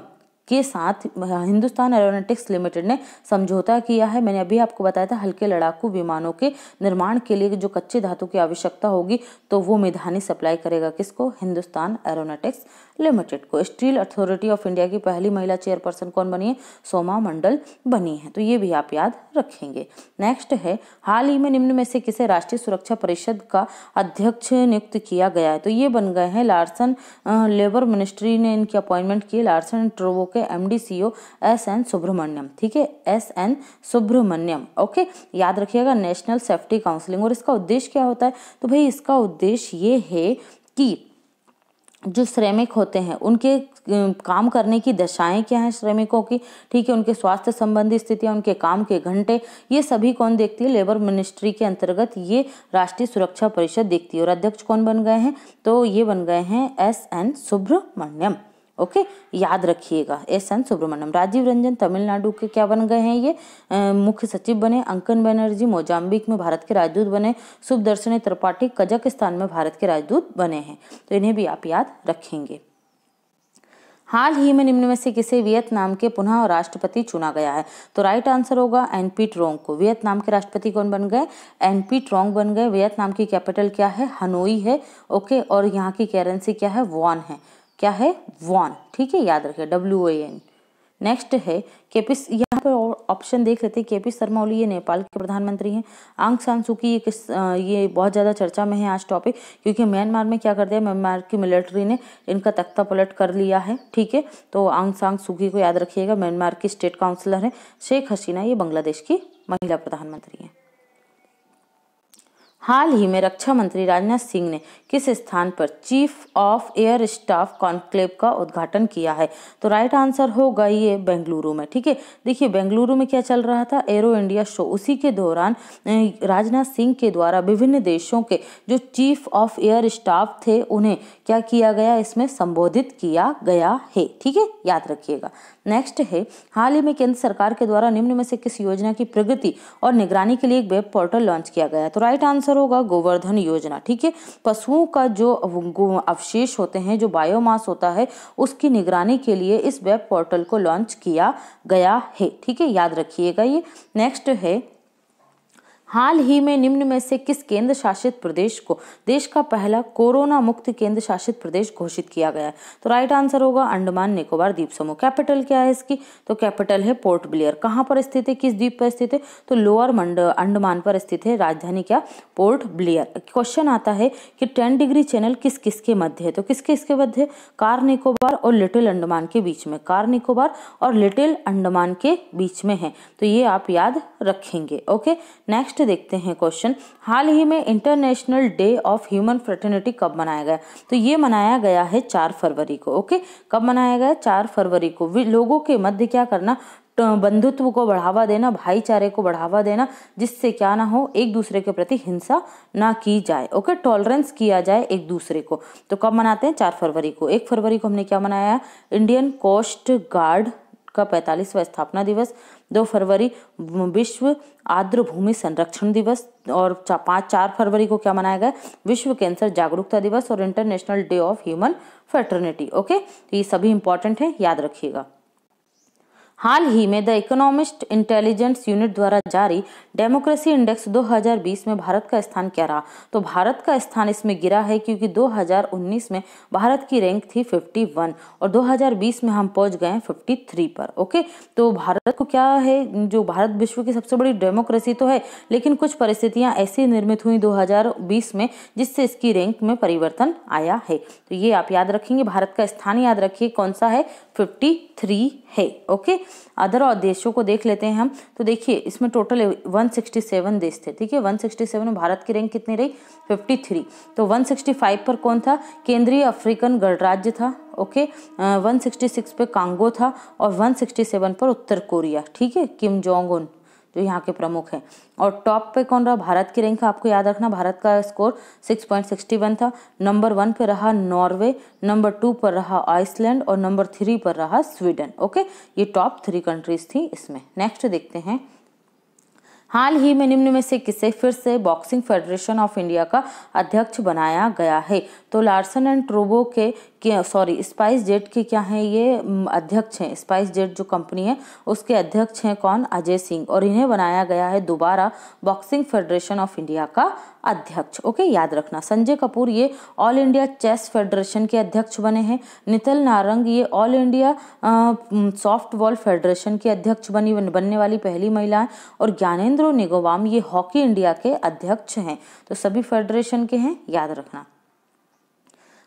के साथ हिंदुस्तान एरोनाटिक्स लिमिटेड ने समझौता किया है मैंने अभी आपको बताया था हल्के लड़ाकू विमानों के निर्माण के लिए जो कच्चे धातु की आवश्यकता होगी तो वो मिधानी सप्लाई करेगा किसको हिंदुस्तान एरोनाटिक्स लिमिटेड को स्टील अथॉरिटी ऑफ इंडिया की पहली महिला चेयरपर्सन कौन बनी है सोमा मंडल बनी है तो ये भी आप याद रखेंगे नेक्स्ट है हाल ही में निम्न में से किसे राष्ट्रीय सुरक्षा परिषद का अध्यक्ष नियुक्त किया गया है तो ये बन गए हैं लार्सन लेबर मिनिस्ट्री ने इनकी अपॉइंटमेंट की लार्सन ट्रोवो के M D C O S N Subrahmanyan ठीक है एस एन सुब्रमण्यम ओके याद रखिएगा नेशनल सेफ्टी काउंसिलिंग और इसका उद्देश्य क्या होता है तो भाई इसका उद्देश्य ये है कि जो श्रमिक होते हैं उनके काम करने की दशाएं क्या हैं श्रमिकों की ठीक है उनके स्वास्थ्य संबंधी स्थितियाँ उनके काम के घंटे ये सभी कौन देखती है लेबर मिनिस्ट्री के अंतर्गत ये राष्ट्रीय सुरक्षा परिषद देखती है और अध्यक्ष कौन बन गए हैं तो ये बन गए हैं एस एन सुब्रमण्यम ओके याद रखिएगा एस एन सुब्रमण्यम राजीव रंजन तमिलनाडु के क्या बन गए हैं ये मुख्य सचिव बने अंकन बनर्जी मोजाम्बिक में भारत के राजदूत बने सुबदर्शनी त्रिपाठी कजाकिस्तान में भारत के राजदूत बने हैं तो इन्हें भी आप याद रखेंगे हाल ही में निम्न में से किसे वियतनाम के पुनः राष्ट्रपति चुना गया है तो राइट आंसर होगा एनपी ट्रोंग को वियतनाम के राष्ट्रपति कौन बन गए एनपी ट्रोंग बन गए वियतनाम की कैपिटल क्या है हनोई है ओके और यहाँ की करेंसी क्या है वॉन है क्या है वॉन ठीक है याद रखिए डब्ल्यू ए एन नेक्स्ट है केपी यहाँ पर ऑप्शन देख लेते हैं के पी शर्मा ओली ये नेपाल के प्रधानमंत्री हैं आंग सान सुकी ये किस ये बहुत ज़्यादा चर्चा में है आज टॉपिक क्योंकि म्यांमार में क्या कर दिया म्यांमार की मिलिट्री ने इनका तख्ता पलट कर लिया है ठीक है तो आंग सांग सुकी को याद रखिएगा म्यांमार की स्टेट काउंसिलर हैं शेख हसीना ये बांग्लादेश की महिला प्रधानमंत्री हैं हाल ही में रक्षा मंत्री राजनाथ सिंह ने किस स्थान पर chief of air staff conclave का उद्घाटन किया है तो राइट आंसर होगा ये बेंगलुरु में ठीक है देखिए बेंगलुरु में क्या चल रहा था एरो इंडिया शो उसी के दौरान राजनाथ सिंह के द्वारा विभिन्न देशों के जो चीफ ऑफ एयर स्टाफ थे उन्हें क्या किया गया इसमें संबोधित किया गया है ठीक है याद रखिएगा नेक्स्ट है हाल ही में केंद्र सरकार के द्वारा निम्न में से किस योजना की प्रगति और निगरानी के लिए एक वेब पोर्टल लॉन्च किया गया तो राइट आंसर होगा गोवर्धन योजना ठीक है पशुओं का जो अवशेष होते हैं जो बायोमास होता है उसकी निगरानी के लिए इस वेब पोर्टल को लॉन्च किया गया है ठीक है याद रखिएगा ये नेक्स्ट है हाल ही में निम्न में से किस केंद्र शासित प्रदेश को देश का पहला कोरोना मुक्त केंद्र शासित प्रदेश घोषित किया गया है तो राइट आंसर होगा अंडमान निकोबार द्वीप समूह कैपिटल क्या है इसकी तो कैपिटल है पोर्ट ब्लेयर कहाँ पर स्थित है किस द्वीप पर स्थित है तो लोअर मंड अंडमान पर स्थित है राजधानी क्या पोर्ट ब्लेयर क्वेश्चन आता है कि टेन डिग्री चैनल किस किस के मध्य है तो किस किस के मध्य है कार निकोबार और लिटिल अंडमान के बीच में कार निकोबार और लिटिल अंडमान के बीच में है तो ये आप याद रखेंगे ओके नेक्स्ट नेक्स्ट देखते हैं क्वेश्चन हाल ही में international day of human fraternity कब मनाया गया तो ये मनाया गया है चार फरवरी को ओके कब मनाया गया चार फरवरी को लोगों के मध्य क्या करना बंधुत्व को बढ़ावा देना भाईचारे को बढ़ावा देना जिससे क्या ना हो एक दूसरे के प्रति हिंसा ना की जाए ओके टॉलरेंस किया जाए एक दूसरे को तो कब मनाते हैं चार फरवरी को एक फरवरी को हमने क्या मनाया इंडियन कोस्ट गार्ड का पैंतालीसवा स्थापना दिवस दो फरवरी विश्व आर्द्र भूमि संरक्षण दिवस और पाँच चार फरवरी को क्या मनाया गया विश्व कैंसर जागरूकता दिवस और international day of human fraternity okay तो ये सभी इंपॉर्टेंट है याद रखिएगा हाल ही में द इकोनॉमिस्ट इंटेलिजेंस यूनिट द्वारा जारी डेमोक्रेसी इंडेक्स 2020 में भारत का स्थान क्या रहा तो भारत का स्थान इसमें गिरा है क्योंकि 2019 में भारत की रैंक थी 51 और 2020 में हम पहुंच गए 53 पर ओके तो भारत को क्या है जो भारत विश्व की सबसे बड़ी डेमोक्रेसी तो है लेकिन कुछ परिस्थितियाँ ऐसी निर्मित हुई दो में जिससे इसकी रैंक में परिवर्तन आया है तो ये आप याद रखेंगे भारत का स्थान याद रखिए कौन सा है फिफ्टी थ्री है ओके अदर और देशों को देख लेते हैं हम तो देखिए इसमें टोटल 167 देश थे ठीक है 167 में भारत की रैंक कितनी रही 53 तो 165 पर कौन था केंद्रीय अफ्रीकन गणराज्य था ओके uh, 166 पे कांगो था और 167 पर उत्तर कोरिया ठीक है किम जोंग उन जो तो यहाँ के प्रमुख हैं और टॉप पे कौन रहा भारत की रैंक आपको याद रखना भारत का स्कोर 6.61 था नंबर वन पे रहा नॉर्वे नंबर टू पर रहा आइसलैंड और नंबर थ्री पर रहा स्वीडन ओके ये टॉप थ्री कंट्रीज थी इसमें नेक्स्ट देखते हैं हाल ही में निम्न में से किसे फिर से बॉक्सिंग फेडरेशन ऑफ इंडिया का अध्यक्ष बनाया गया है तो लार्सन एंड ट्रोबो के के सॉरी स्पाइस जेट के क्या हैं ये अध्यक्ष हैं स्पाइस जेट जो कंपनी है उसके अध्यक्ष हैं कौन अजय सिंह और इन्हें बनाया गया है दोबारा बॉक्सिंग फेडरेशन ऑफ इंडिया का अध्यक्ष ओके याद रखना संजय कपूर ये ऑल इंडिया चेस फेडरेशन के अध्यक्ष बने हैं नितल नारंग ये all India softball federation के अध्यक्ष बनी बनने वाली पहली महिला हैं और ज्ञानेंद्रो निगोवाम ये हॉकी इंडिया के अध्यक्ष हैं तो सभी फेडरेशन के हैं याद रखना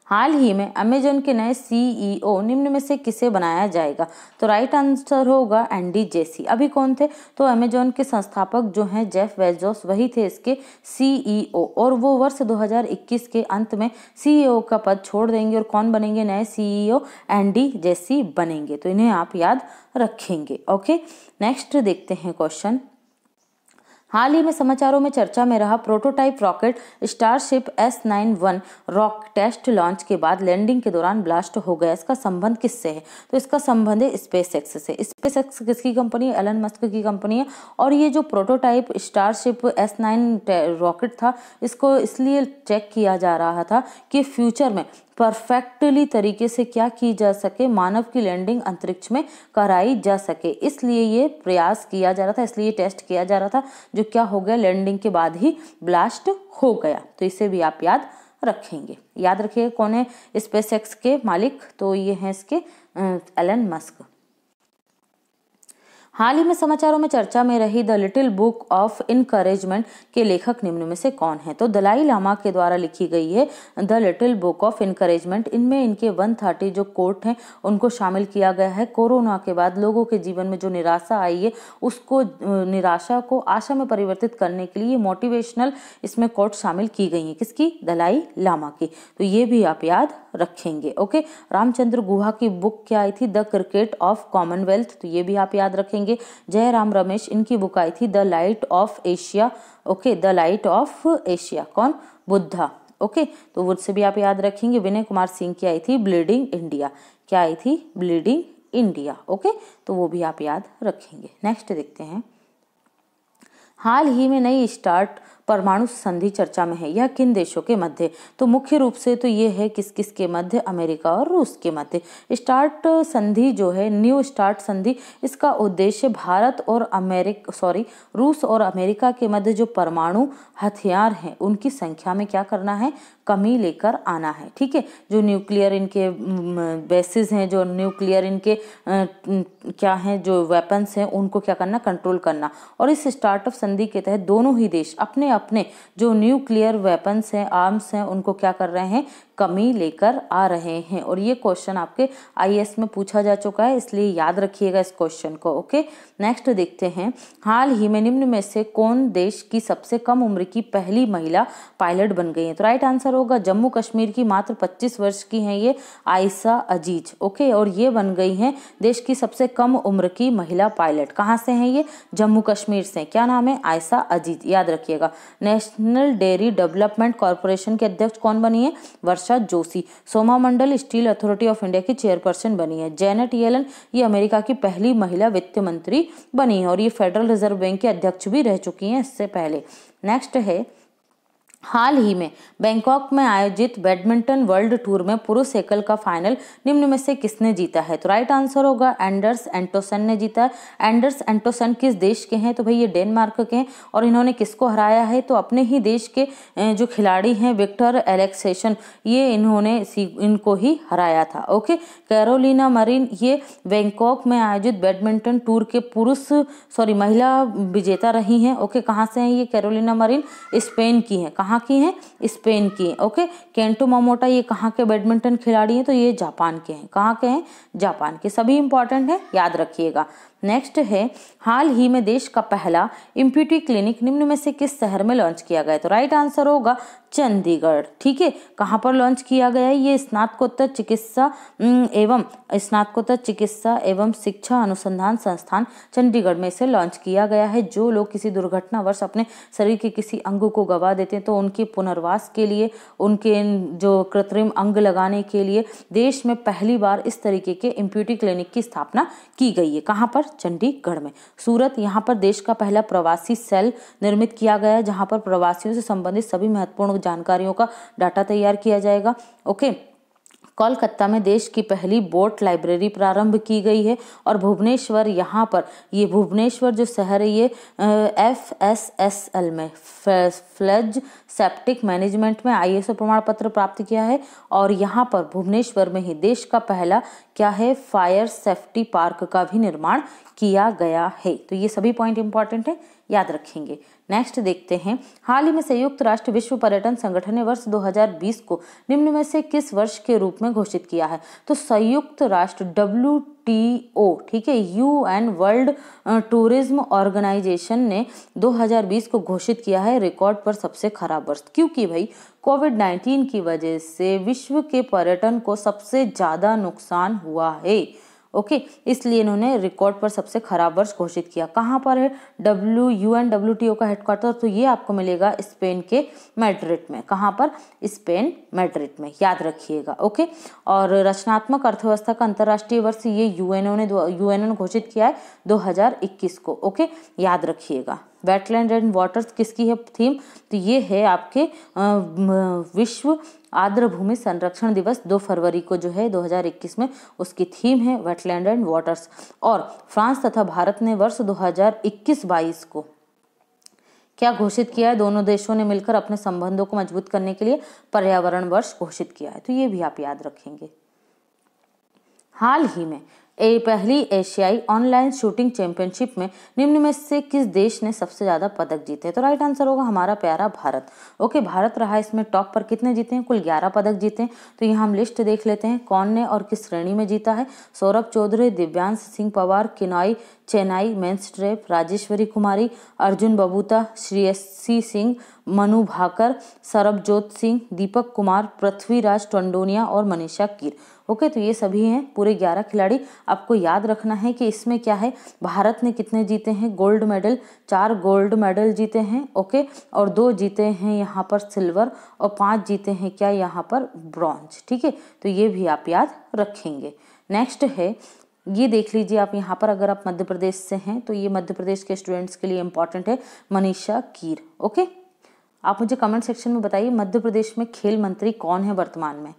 हाल ही में अमेजन के नए सीईओ e निम्न में से किसे बनाया जाएगा तो राइट आंसर होगा एंडी जेसी अभी कौन थे तो अमेजोन के संस्थापक जो हैं जेफ वेजोस वही थे इसके सीईओ e और वो वर्ष 2021 के अंत में सीईओ e का पद छोड़ देंगे और कौन बनेंगे नए सीईओ एंडी जेसी बनेंगे तो इन्हें आप याद रखेंगे ओके नेक्स्ट देखते हैं क्वेश्चन हाल ही में समाचारों में चर्चा में रहा prototype rocket starship S nine one rock test launch के बाद लैंडिंग के दौरान ब्लास्ट हो गया इसका संबंध किससे है तो इसका संबंध है स्पेस एक्स से स्पेस एक्स किसकी कंपनी है एलन मस्क की कंपनी है और ये जो prototype starship S nine rocket था इसको इसलिए चेक किया जा रहा था कि फ्यूचर में परफेक्टली तरीके से क्या की जा सके मानव की लैंडिंग अंतरिक्ष में कराई जा सके इसलिए ये प्रयास किया जा रहा था इसलिए टेस्ट किया जा रहा था जो क्या हो गया लैंडिंग के बाद ही ब्लास्ट हो गया तो इसे भी आप याद रखेंगे याद रखिएगा कौन है स्पेस के मालिक तो ये हैं इसके एलन मस्क हाल ही में समाचारों में चर्चा में रही the little book of encouragement के लेखक निम्न में से कौन है तो दलाई लामा के द्वारा लिखी गई है the little book of encouragement इनमें इनके वन थर्टी जो कोर्ट हैं उनको शामिल किया गया है कोरोना के बाद लोगों के जीवन में जो निराशा आई है उसको निराशा को आशा में परिवर्तित करने के लिए मोटिवेशनल इसमें कोर्ट शामिल की गई है किसकी दलाई लामा की तो ये भी आप याद रखेंगे ओके रामचंद्र गुहा की बुक क्या आई थी द क्रिकेट ऑफ कॉमनवेल्थ तो ये भी आप याद रखेंगे देंगे जयराम रमेश इनकी बुक आई थी the light of Asia okay the light of Asia कौन बुद्धा ओके तो वो से भी आप याद रखेंगे विनय कुमार सिंह की आई थी ब्लीडिंग इंडिया क्या आई थी ब्लीडिंग इंडिया ओके तो वो भी आप याद रखेंगे नेक्स्ट देखते हैं हाल ही में नई स्टार्ट परमाणु संधि चर्चा में है या किन देशों के मध्य तो मुख्य रूप से तो ये है किस किस के मध्य अमेरिका और रूस के मध्य स्टार्ट संधि जो है न्यू स्टार्ट संधि इसका उद्देश्य भारत और अमेरिक सॉरी रूस और अमेरिका के मध्य जो परमाणु हथियार हैं उनकी संख्या में क्या करना है कमी लेकर आना है ठीक है जो न्यूक्लियर इनके बेसिस हैं जो न्यूक्लियर इनके क्या हैं जो वेपन्स हैं उनको क्या करना कंट्रोल करना और इस स्टार्टअप संधि के तहत दोनों ही देश अपने अपने जो न्यूक्लियर वेपन्स हैं आर्म्स हैं उनको क्या कर रहे हैं कमी लेकर आ रहे हैं और ये क्वेश्चन आपके आईएएस में पूछा जा चुका है इसलिए याद रखिएगा इस क्वेश्चन को ओके नेक्स्ट देखते हैं हाल ही में निम्न में से कौन देश की सबसे कम उम्र की पहली महिला पायलट बन गई है तो राइट आंसर होगा जम्मू कश्मीर की मात्र पच्चीस वर्ष की हैं ये आयसा अजीज ओके और ये बन गई हैं देश की सबसे कम उम्र की महिला पायलट कहाँ से हैं ये जम्मू कश्मीर से क्या नाम है आयसा अजीज याद रखिएगा नेशनल डेयरी डेवलपमेंट कॉरपोरेशन के अध्यक्ष कौन बनी है वर्ष Asha Joshi Soma Mondal steel authority of India की चेयरपर्सन बनी है जेनेट येलन ये अमेरिका की पहली महिला वित्त मंत्री बनी है और ये फेडरल रिजर्व बैंक के अध्यक्ष भी रह चुकी हैं इससे पहले नेक्स्ट है हाल ही में बैंकॉक में आयोजित बैडमिंटन वर्ल्ड टूर में पुरुष एकल का फाइनल निम्न में से किसने जीता है तो राइट आंसर होगा एंडर्स एंटोसन ने जीता है एंडर्स एंटोसन किस देश के हैं तो भाई ये डेनमार्क के हैं और इन्होंने किसको हराया है तो अपने ही देश के जो खिलाड़ी हैं विक्टर एलेक्सेशन ये इन्होंने इनको ही हराया था ओके कैरोलिना मरीन ये बैंकॉक में आयोजित बैडमिंटन टूर के पुरुष सॉरी महिला विजेता रही हैं ओके कहाँ से हैं ये कैरोलिना मरीन स्पेन की हैं कहाँ कहाँ की हैं स्पेन की हैं ओके केंटो मोमोटा ये कहाँ के बैडमिंटन खिलाड़ी हैं तो ये जापान के हैं कहाँ के हैं जापान के सभी इंपॉर्टेंट हैं याद रखिएगा नेक्स्ट है हाल ही में देश का पहला इम्प्यूटी क्लिनिक निम्न में से किस शहर में लॉन्च किया गया तो राइट आंसर होगा चंडीगढ़ ठीक है कहाँ पर लॉन्च किया गया है ये स्नातकोत्तर चिकित्सा एवं स्नातकोत्तर चिकित्सा एवं शिक्षा अनुसंधान संस्थान चंडीगढ़ में इसे लॉन्च किया गया है जो लोग किसी दुर्घटनावश अपने शरीर के किसी अंग को गवा देते हैं तो उनके पुनर्वास के लिए उनके जो कृत्रिम अंग लगाने के लिए देश में पहली बार इस तरीके के इम्प्यूटी क्लिनिक की स्थापना की गई है कहाँ पर चंडीगढ़ में सूरत यहाँ पर देश का पहला प्रवासी सेल निर्मित किया गया है जहाँ पर प्रवासियों से संबंधित सभी महत्वपूर्ण जानकारियों का डाटा तैयार किया जाएगा ओके कोलकाता में देश की पहली बोट लाइब्रेरी प्रारंभ की गई है और भुवनेश्वर यहाँ पर ये भुवनेश्वर जो शहर है ये एफ एस एस एल में फ्लज सेप्टिक मैनेजमेंट में आई प्रमाण पत्र प्राप्त किया है और यहाँ पर भुवनेश्वर में ही देश का पहला क्या है फायर सेफ्टी पार्क का भी निर्माण किया गया है तो ये सभी पॉइंट इंपॉर्टेंट है याद रखेंगे नेक्स्ट देखते हैं हाल ही में संयुक्त राष्ट्र विश्व पर्यटन संगठन ने वर्ष 2020 को निम्न में से किस वर्ष के रूप में घोषित किया है तो संयुक्त राष्ट्र डब्ल्यू टी ओ ठीक है U N world tourism organisation ने 2020 को घोषित किया है रिकॉर्ड पर सबसे खराब वर्ष क्योंकि भाई कोविड 19 की वजह से विश्व के पर्यटन को सबसे ज़्यादा नुकसान हुआ है ओके इसलिए इन्होंने रिकॉर्ड पर सबसे खराब वर्ष घोषित किया कहाँ पर है W U N W T O का हेडक्वार्टर तो ये आपको मिलेगा स्पेन के मैड्रिड में कहाँ पर स्पेन मैड्रिड में याद रखिएगा ओके और रचनात्मक अर्थव्यवस्था का अंतर्राष्ट्रीय वर्ष ये यू एन ओ ने यू एन ओ ने घोषित किया है दो को ओके याद रखिएगा वेटलैंड एंड वाटर्स किसकी है थीम तो ये है आपके विश्व आर्द्र भूमि संरक्षण दिवस 2 फरवरी को जो है 2021 में उसकी थीम है वेटलैंड एंड वाटर्स और फ्रांस तथा भारत ने वर्ष 2021-22 को क्या घोषित किया है दोनों देशों ने मिलकर अपने संबंधों को मजबूत करने के लिए पर्यावरण वर्ष घोषित किया है तो ये भी आप याद रखेंगे हाल ही में ए, पहली एशियाई ऑनलाइन शूटिंग चैंपियनशिप में निम्न में से किस देश ने सबसे ज़्यादा पदक जीते हैं तो राइट आंसर होगा हमारा प्यारा भारत ओके भारत रहा इसमें टॉप पर कितने जीते हैं कुल ग्यारह पदक जीते हैं तो यहाँ हम लिस्ट देख लेते हैं कौन ने और किस श्रेणी में जीता है सौरभ चौधरी दिव्यांश सिंह पवार किनाई चेन्नई मेन्स राजेश्वरी कुमारी अर्जुन बबूता श्रेयसी सिंह मनु भाकर सरबजोत सिंह दीपक कुमार पृथ्वीराज टंडोनिया और मनीषा कीर ओके तो ये सभी हैं पूरे ग्यारह खिलाड़ी आपको याद रखना है कि इसमें क्या है भारत ने कितने जीते हैं गोल्ड मेडल चार गोल्ड मेडल जीते हैं ओके और दो जीते हैं यहाँ पर सिल्वर और पांच जीते हैं क्या यहाँ पर ब्रॉन्ज ठीक है तो ये भी आप याद रखेंगे नेक्स्ट है ये देख लीजिए आप यहाँ पर अगर आप मध्य प्रदेश से हैं तो ये मध्य प्रदेश के स्टूडेंट्स के लिए इम्पॉर्टेंट है मनीषा कीर ओके आप मुझे कमेंट सेक्शन में बताइए मध्य प्रदेश में खेल मंत्री कौन है वर्तमान में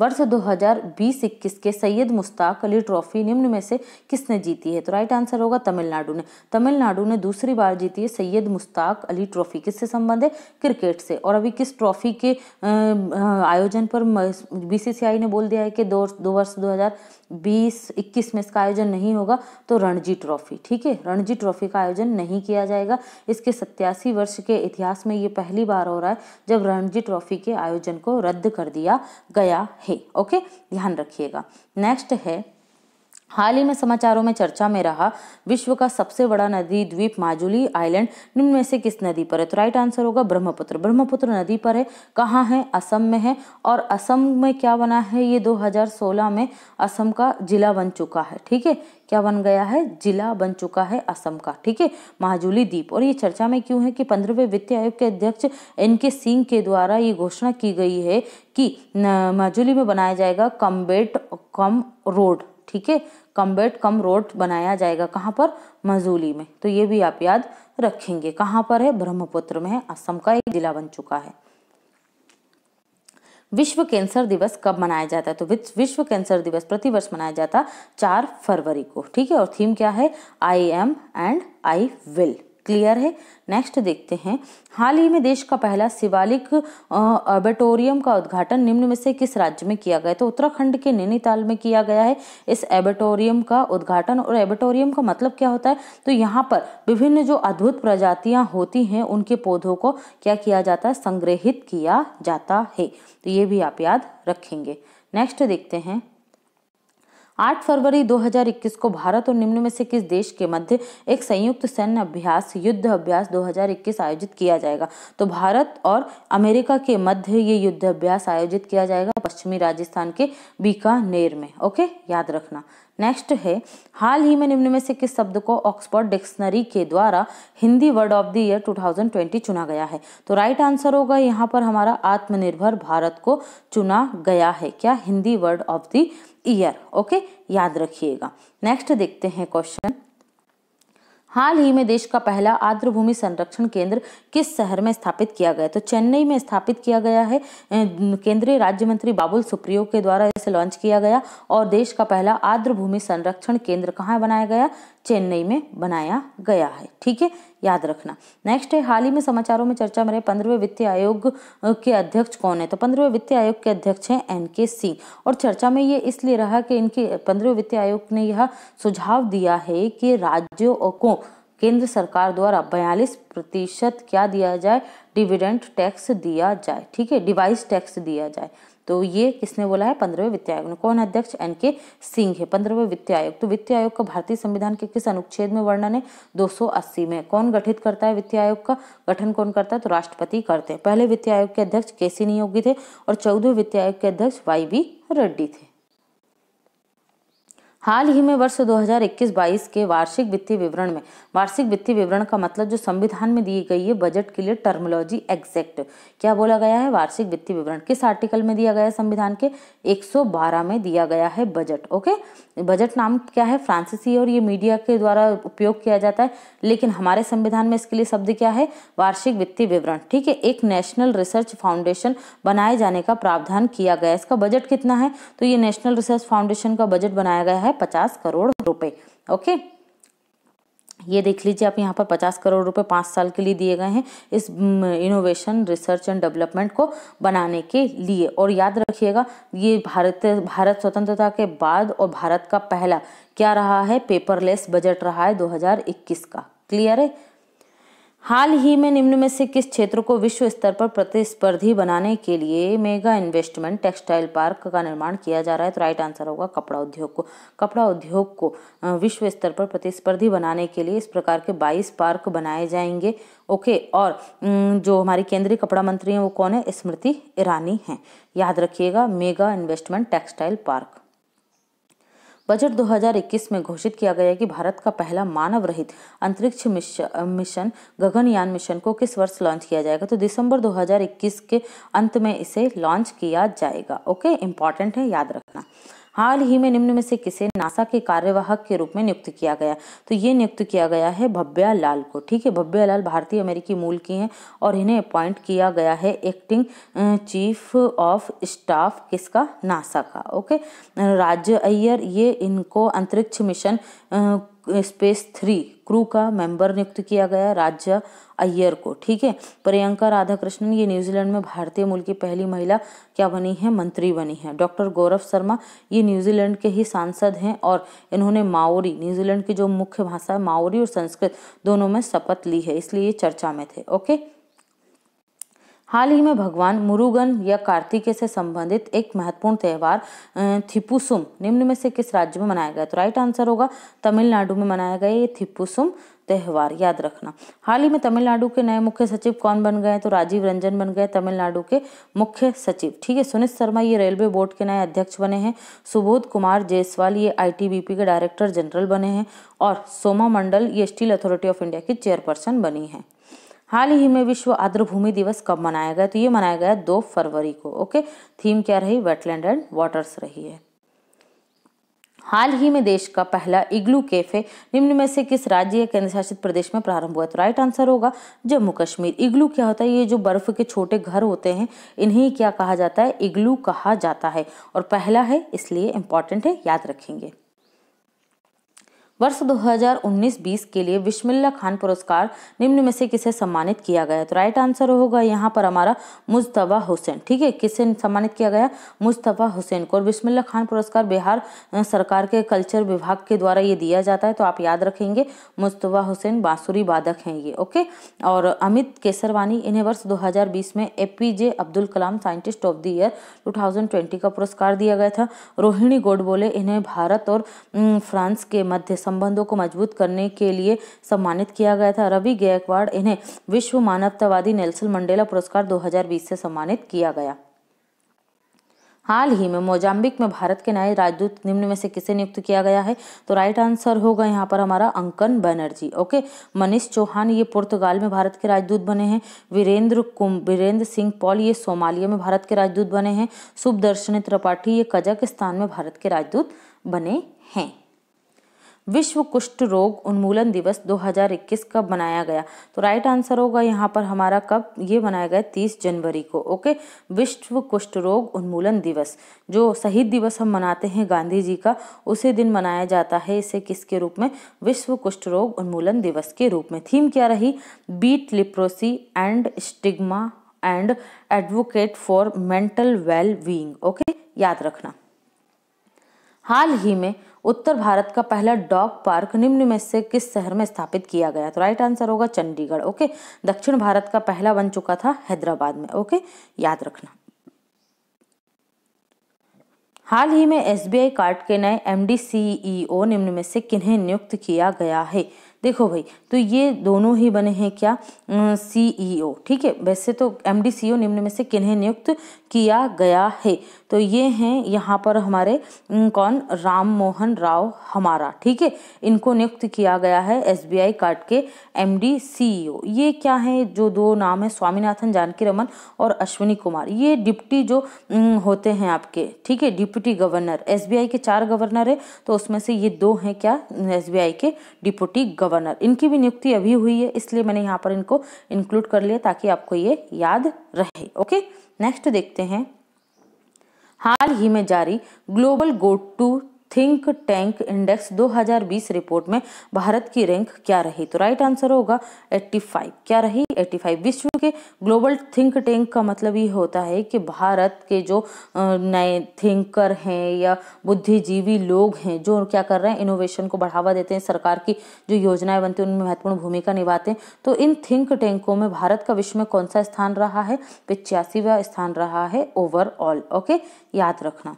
वर्ष 2020-21 के सैयद मुश्ताक अली ट्रॉफी निम्न में से किसने जीती है तो राइट आंसर होगा तमिलनाडु ने तमिलनाडु ने दूसरी बार जीती है सैयद मुश्ताक अली ट्रॉफी किससे संबंध है क्रिकेट से और अभी किस ट्रॉफी के आयोजन पर बीसीसीआई ने बोल दिया है कि दो दो वर्ष बीस इक्कीस में इसका आयोजन नहीं होगा तो रणजी ट्रॉफी ठीक है रणजी ट्रॉफी का आयोजन नहीं किया जाएगा इसके सत्यासी वर्ष के इतिहास में ये पहली बार हो रहा है जब रणजी ट्रॉफी के आयोजन को रद्द कर दिया गया है ओके ध्यान रखिएगा नेक्स्ट है हाल ही में समाचारों में चर्चा में रहा विश्व का सबसे बड़ा नदी द्वीप माजुली आइलैंड निम्न में से किस नदी पर है तो राइट आंसर होगा ब्रह्मपुत्र ब्रह्मपुत्र नदी पर है कहाँ है असम में है और असम में क्या बना है ये 2016 में असम का जिला बन चुका है ठीक है क्या बन गया है जिला बन चुका है असम का ठीक है महाजुली द्वीप और ये चर्चा में क्यों है कि पंद्रहवें वित्त आयोग के अध्यक्ष एन के सिंह के द्वारा ये घोषणा की गई है कि माजुली में बनाया जाएगा कम्बेट कम रोड ठीक है कम बेड कम रोड बनाया जाएगा कहाँ पर मजूली में तो ये भी आप याद रखेंगे कहाँ पर है ब्रह्मपुत्र में है असम का एक जिला बन चुका है विश्व कैंसर दिवस कब मनाया जाता है तो विश्व कैंसर दिवस प्रतिवर्ष मनाया जाता चार फरवरी को ठीक है और थीम क्या है I am and I will clear है नेक्स्ट देखते हैं हाल ही में देश का पहला शिवालिक एबेटोरियम का उद्घाटन निम्न में से किस राज्य में किया गया तो उत्तराखंड के नैनीताल में किया गया है इस एबेटोरियम का उद्घाटन और एबेटोरियम का मतलब क्या होता है तो यहाँ पर विभिन्न जो अद्भुत प्रजातियाँ होती हैं उनके पौधों को क्या किया जाता है संग्रहित किया जाता है तो ये भी आप याद रखेंगे नेक्स्ट देखते हैं 8 फरवरी 2021 को भारत और निम्न में से किस देश के मध्य एक संयुक्त सैन्य अभ्यास युद्ध अभ्यास 2021 आयोजित किया जाएगा तो भारत और अमेरिका के मध्य ये युद्ध अभ्यास आयोजित किया जाएगा पश्चिमी राजस्थान के बीकानेर में ओके याद रखना नेक्स्ट है हाल ही में निम्न में से किस शब्द को ऑक्सफोर्ड डिक्शनरी के द्वारा Hindi word of the year 2020 चुना गया है तो राइट आंसर होगा यहाँ पर हमारा आत्मनिर्भर भारत को चुना गया है क्या Hindi word of the year okay याद रखिएगा नेक्स्ट देखते हैं क्वेश्चन हाल ही में देश का पहला भूमि संरक्षण केंद्र किस शहर में स्थापित किया गया तो चेन्नई में स्थापित किया गया है केंद्रीय राज्य मंत्री बाबुल सुप्रियो के द्वारा इसे लॉन्च किया गया और देश का पहला भूमि संरक्षण केंद्र कहाँ बनाया गया चेन्नई में बनाया गया है ठीक है याद रखना नेक्स्ट है हाल ही में समाचारों में चर्चा में रहे पंद्रहवें वित्तीय आयोग के अध्यक्ष कौन है तो पंद्रहवें वित्तीय आयोग के अध्यक्ष हैं एन के सिंह और चर्चा में ये इसलिए रहा कि इनके पंद्रहवें वित्तीय आयोग ने यह सुझाव दिया है कि राज्यों को केंद्र सरकार द्वारा बयालीस प्रतिशत क्या दिया जाए डिविडेंट टैक्स दिया जाए ठीक है डिवाइस टैक्स दिया जाए तो ये किसने बोला है पंद्रहवें वित्त आयोग ने कौन अध्यक्ष एन के सिंह है पंद्रहवें वित्त आयोग तो वित्त आयोग का भारतीय संविधान के किस अनुच्छेद में वर्णन है दो में कौन गठित करता है वित्त आयोग का गठन कौन करता है तो राष्ट्रपति करते हैं पहले वित्त आयोग के अध्यक्ष के सी नियोगी थे और चौदह वित्त आयोग के अध्यक्ष वाई बी रेड्डी थे हाल ही में वर्ष 2021-22 के वार्षिक वित्तीय विवरण में वार्षिक वित्तीय विवरण का मतलब जो संविधान में दी गई है बजट के लिए टर्मोलॉजी एग्जैक्ट क्या बोला गया है वार्षिक वित्तीय विवरण किस आर्टिकल में दिया गया है संविधान के 112 में दिया गया है बजट ओके बजट नाम क्या है फ्रांसीसी और ये मीडिया के द्वारा उपयोग किया जाता है लेकिन हमारे संविधान में इसके लिए शब्द क्या है वार्षिक वित्तीय विवरण ठीक है एक नेशनल रिसर्च फाउंडेशन बनाए जाने का प्रावधान किया गया इसका बजट कितना है तो ये नेशनल रिसर्च फाउंडेशन का बजट बनाया गया है है पचास करोड़ रुपए ओके ये देख लीजिए आप यहाँ पर पचास करोड़ रुपए पाँच साल के लिए दिए गए हैं इस इनोवेशन रिसर्च एंड डेवलपमेंट को बनाने के लिए और याद रखिएगा ये भारत भारत स्वतंत्रता के बाद और भारत का पहला क्या रहा है पेपरलेस बजट रहा है 2021 का क्लियर है हाल ही में निम्न में से किस क्षेत्र को विश्व स्तर पर प्रतिस्पर्धी बनाने के लिए मेगा इन्वेस्टमेंट टेक्सटाइल पार्क का निर्माण किया जा रहा है तो राइट आंसर होगा कपड़ा उद्योग को कपड़ा उद्योग को विश्व स्तर पर प्रतिस्पर्धी बनाने के लिए इस प्रकार के 22 पार्क बनाए जाएंगे ओके और जो हमारी केंद्रीय कपड़ा मंत्री हैं वो कौन है स्मृति ईरानी हैं याद रखिएगा mega investment textile park budget 2021 में घोषित किया गया कि भारत का पहला मानव रहित अंतरिक्ष मिशन गगनयान मिशन को किस वर्ष लॉन्च किया जाएगा तो दिसंबर 2021 के अंत में इसे लॉन्च किया जाएगा ओके इंपॉर्टेंट है याद रखना हाल ही में निम्न में से किसे नासा के कार्यवाहक के रूप में नियुक्त किया गया तो ये नियुक्त किया गया है भव्या लाल को ठीक है भव्या लाल भारतीय अमेरिकी मूल की हैं और इन्हें अपॉइंट किया गया है एक्टिंग चीफ ऑफ स्टाफ किसका नासा का ओके राज्य अय्यर ये इनको अंतरिक्ष मिशन स्पेस थ्री क्रू का मेंबर नियुक्त किया गया राज्य अय्यर को ठीक है प्रियंका राधाकृष्णन ये न्यूजीलैंड में भारतीय मूल की पहली महिला क्या बनी है मंत्री बनी है डॉक्टर गौरव शर्मा ये न्यूजीलैंड के ही सांसद हैं और इन्होंने माओरी न्यूजीलैंड की जो मुख्य भाषा है माओरी और संस्कृत दोनों में शपथ ली है इसलिए ये चर्चा में थे ओके हाल ही में भगवान मुरुगन या कार्तिके से संबंधित एक महत्वपूर्ण त्यौहार थिपुसुम निम्न में से किस राज्य में मनाया गया तो राइट आंसर होगा तमिलनाडु में मनाया गया ये थिपुसुम त्यौहार याद रखना हाल ही में तमिलनाडु के नए मुख्य सचिव कौन बन गए तो राजीव रंजन बन गए तमिलनाडु के मुख्य सचिव ठीक है सुनीत शर्मा ये रेलवे बोर्ड के नए अध्यक्ष बने हैं सुबोध कुमार जयसवाल ये आईटीबीपी के डायरेक्टर जनरल बने हैं और सोमा मंडल ये स्टील अथॉरिटी ऑफ इंडिया की चेयरपर्सन बनी है हाल ही में विश्व आर्द्र भूमि दिवस कब मनाया गया तो ये मनाया गया दो फरवरी को ओके थीम क्या रही वेटलैंड एंड वाटर्स रही है हाल ही में देश का पहला इग्लू कैफे निम्न में से किस राज्य या केंद्र शासित प्रदेश में प्रारंभ हुआ तो राइट आंसर होगा जम्मू कश्मीर इग्लू क्या होता है ये जो बर्फ के छोटे घर होते हैं इन्हें क्या कहा जाता है इग्लू कहा जाता है और पहला है इसलिए इम्पॉर्टेंट है याद रखेंगे वर्ष 2019-20 के लिए बिस्मिल्ला खान पुरस्कार निम्न में से किसे सम्मानित किया गया तो राइट आंसर होगा यहाँ पर हमारा मुस्तफा हुसैन ठीक है किसे सम्मानित किया गया मुस्तफ़ा हुसैन को और बिस्मिल्ला खान पुरस्कार बिहार सरकार के कल्चर विभाग के द्वारा ये दिया जाता है तो आप याद रखेंगे मुस्तफ़ा हुसैन बांसुरी वादक हैं ये ओके और अमित केसरवानी इन्हें वर्ष दो में A P J Abdul Kalam scientist of the year two का पुरस्कार दिया गया था रोहिणी गोडबोले इन्हें भारत और फ्रांस के मध्य संबंधों को मजबूत करने के लिए सम्मानित किया गया था रवि गायकवाड़ इन्हें विश्व मानवतावादी नेल्सन मंडेला पुरस्कार 2020 से सम्मानित किया गया हाल ही में मोजाम्बिक में भारत के नए राजदूत निम्न में से किसे नियुक्त किया गया है तो राइट आंसर होगा यहाँ पर हमारा अंकन बनर्जी ओके मनीष चौहान ये पुर्तगाल में भारत के राजदूत बने हैं वीरेंद्र कुम वीरेंद्र सिंह पॉल ये सोमालिया में भारत के राजदूत बने हैं सुबदर्शनी त्रिपाठी ये कजाकिस्तान में भारत के राजदूत बने हैं विश्व कुष्ठ रोग उन्मूलन दिवस 2021 कब मनाया गया तो राइट आंसर होगा यहाँ पर हमारा कब ये मनाया गया 30 जनवरी को ओके विश्व कुष्ठ रोग उन्मूलन दिवस जो शहीद दिवस हम मनाते हैं गांधी जी का उसी दिन मनाया जाता है इसे किसके रूप में विश्व कुष्ठ रोग उन्मूलन दिवस के रूप में थीम क्या रही beat leprosy end stigma and advocate for mental well being okay याद रखना हाल ही में उत्तर भारत का पहला डॉग पार्क निम्न में से किस शहर में स्थापित किया गया तो राइट आंसर होगा चंडीगढ़ ओके दक्षिण भारत का पहला बन चुका था हैदराबाद में ओके याद रखना हाल ही में एसबीआई कार्ड के नए एमडी सीईओ e निम्न में से किन्हें नियुक्त किया गया है देखो भाई तो ये दोनों ही बने हैं क्या सीईओ e ठीक है वैसे तो एमडी सीईओ e निम्न में से किन्हें नियुक्त किया गया है तो ये हैं यहाँ पर हमारे कौन राम मोहन राव हमारा ठीक है इनको नियुक्त किया गया है एसबीआई कार्ड के एमडी सीईओ e ये क्या है जो दो नाम है स्वामीनाथन जानकी रमन और अश्विनी कुमार ये डिप्टी जो होते हैं आपके ठीक है डिप्टी गवर्नर एस के चार गवर्नर है तो उसमें से ये दो हैं क्या एस के डिप्टी गवर्नर गवर्नर इनकी भी नियुक्ति अभी हुई है इसलिए मैंने यहाँ पर इनको इंक्लूड कर लिया ताकि आपको ये याद रहे ओके नेक्स्ट देखते हैं हाल ही में जारी global go to think tank index 2020 report में भारत की रैंक क्या रही तो राइट आंसर होगा 85 क्या रही 85 विश्व के ग्लोबल थिंक टैंक का मतलब ये होता है कि भारत के जो नए थिंकर हैं या बुद्धिजीवी लोग हैं जो क्या कर रहे हैं इनोवेशन को बढ़ावा देते हैं सरकार की जो योजनाएं बनती हैं उनमें महत्वपूर्ण भूमिका निभाते हैं तो इन थिंक टैंकों में भारत का विश्व में कौन सा स्थान रहा है पिचासीवा स्थान रहा है ओवरऑल ओके याद रखना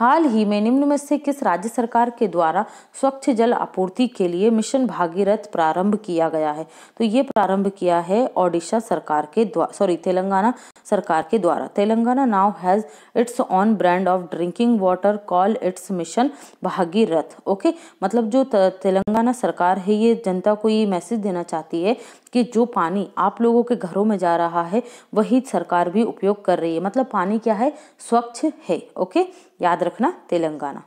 हाल ही में निम्न में से किस राज्य सरकार के द्वारा स्वच्छ जल आपूर्ति के लिए मिशन भागीरथ प्रारंभ किया गया है तो ये प्रारंभ किया है ओडिशा सरकार के द्वारा सॉरी तेलंगाना सरकार के द्वारा Telangana now has its own brand of drinking water call its mission Bhagirath okay मतलब जो तेलंगाना सरकार है ये जनता को ये मैसेज देना चाहती है कि जो पानी आप लोगों के घरों में जा रहा है वही सरकार भी उपयोग कर रही है मतलब पानी क्या है स्वच्छ है ओके याद रखना तेलंगाना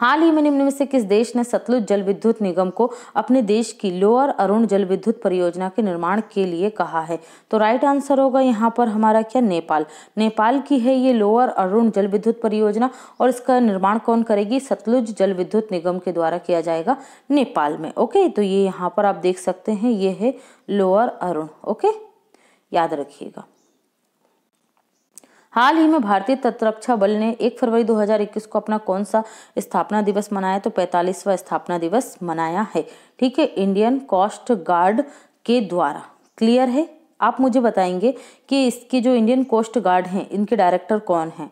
हाल ही में निम्न में से किस देश ने सतलुज जल विद्युत निगम को अपने देश की लोअर अरुण जल विद्युत परियोजना के निर्माण के लिए कहा है तो राइट आंसर होगा यहाँ पर हमारा क्या नेपाल नेपाल की है ये लोअर अरुण जल विद्युत परियोजना और इसका निर्माण कौन करेगी सतलुज जल विद्युत निगम के द्वारा किया जाएगा नेपाल में ओके तो ये यहाँ पर आप देख सकते हैं ये है लोअर अरुण ओके याद रखिएगा हाल ही में भारतीय तटरक्षा बल ने 1 फरवरी 2021 को अपना कौन सा स्थापना दिवस मनाया तो 45वां स्थापना दिवस मनाया है ठीक है इंडियन कोस्ट गार्ड के द्वारा क्लियर है आप मुझे बताएंगे कि इसके जो इंडियन कोस्ट गार्ड हैं इनके डायरेक्टर कौन हैं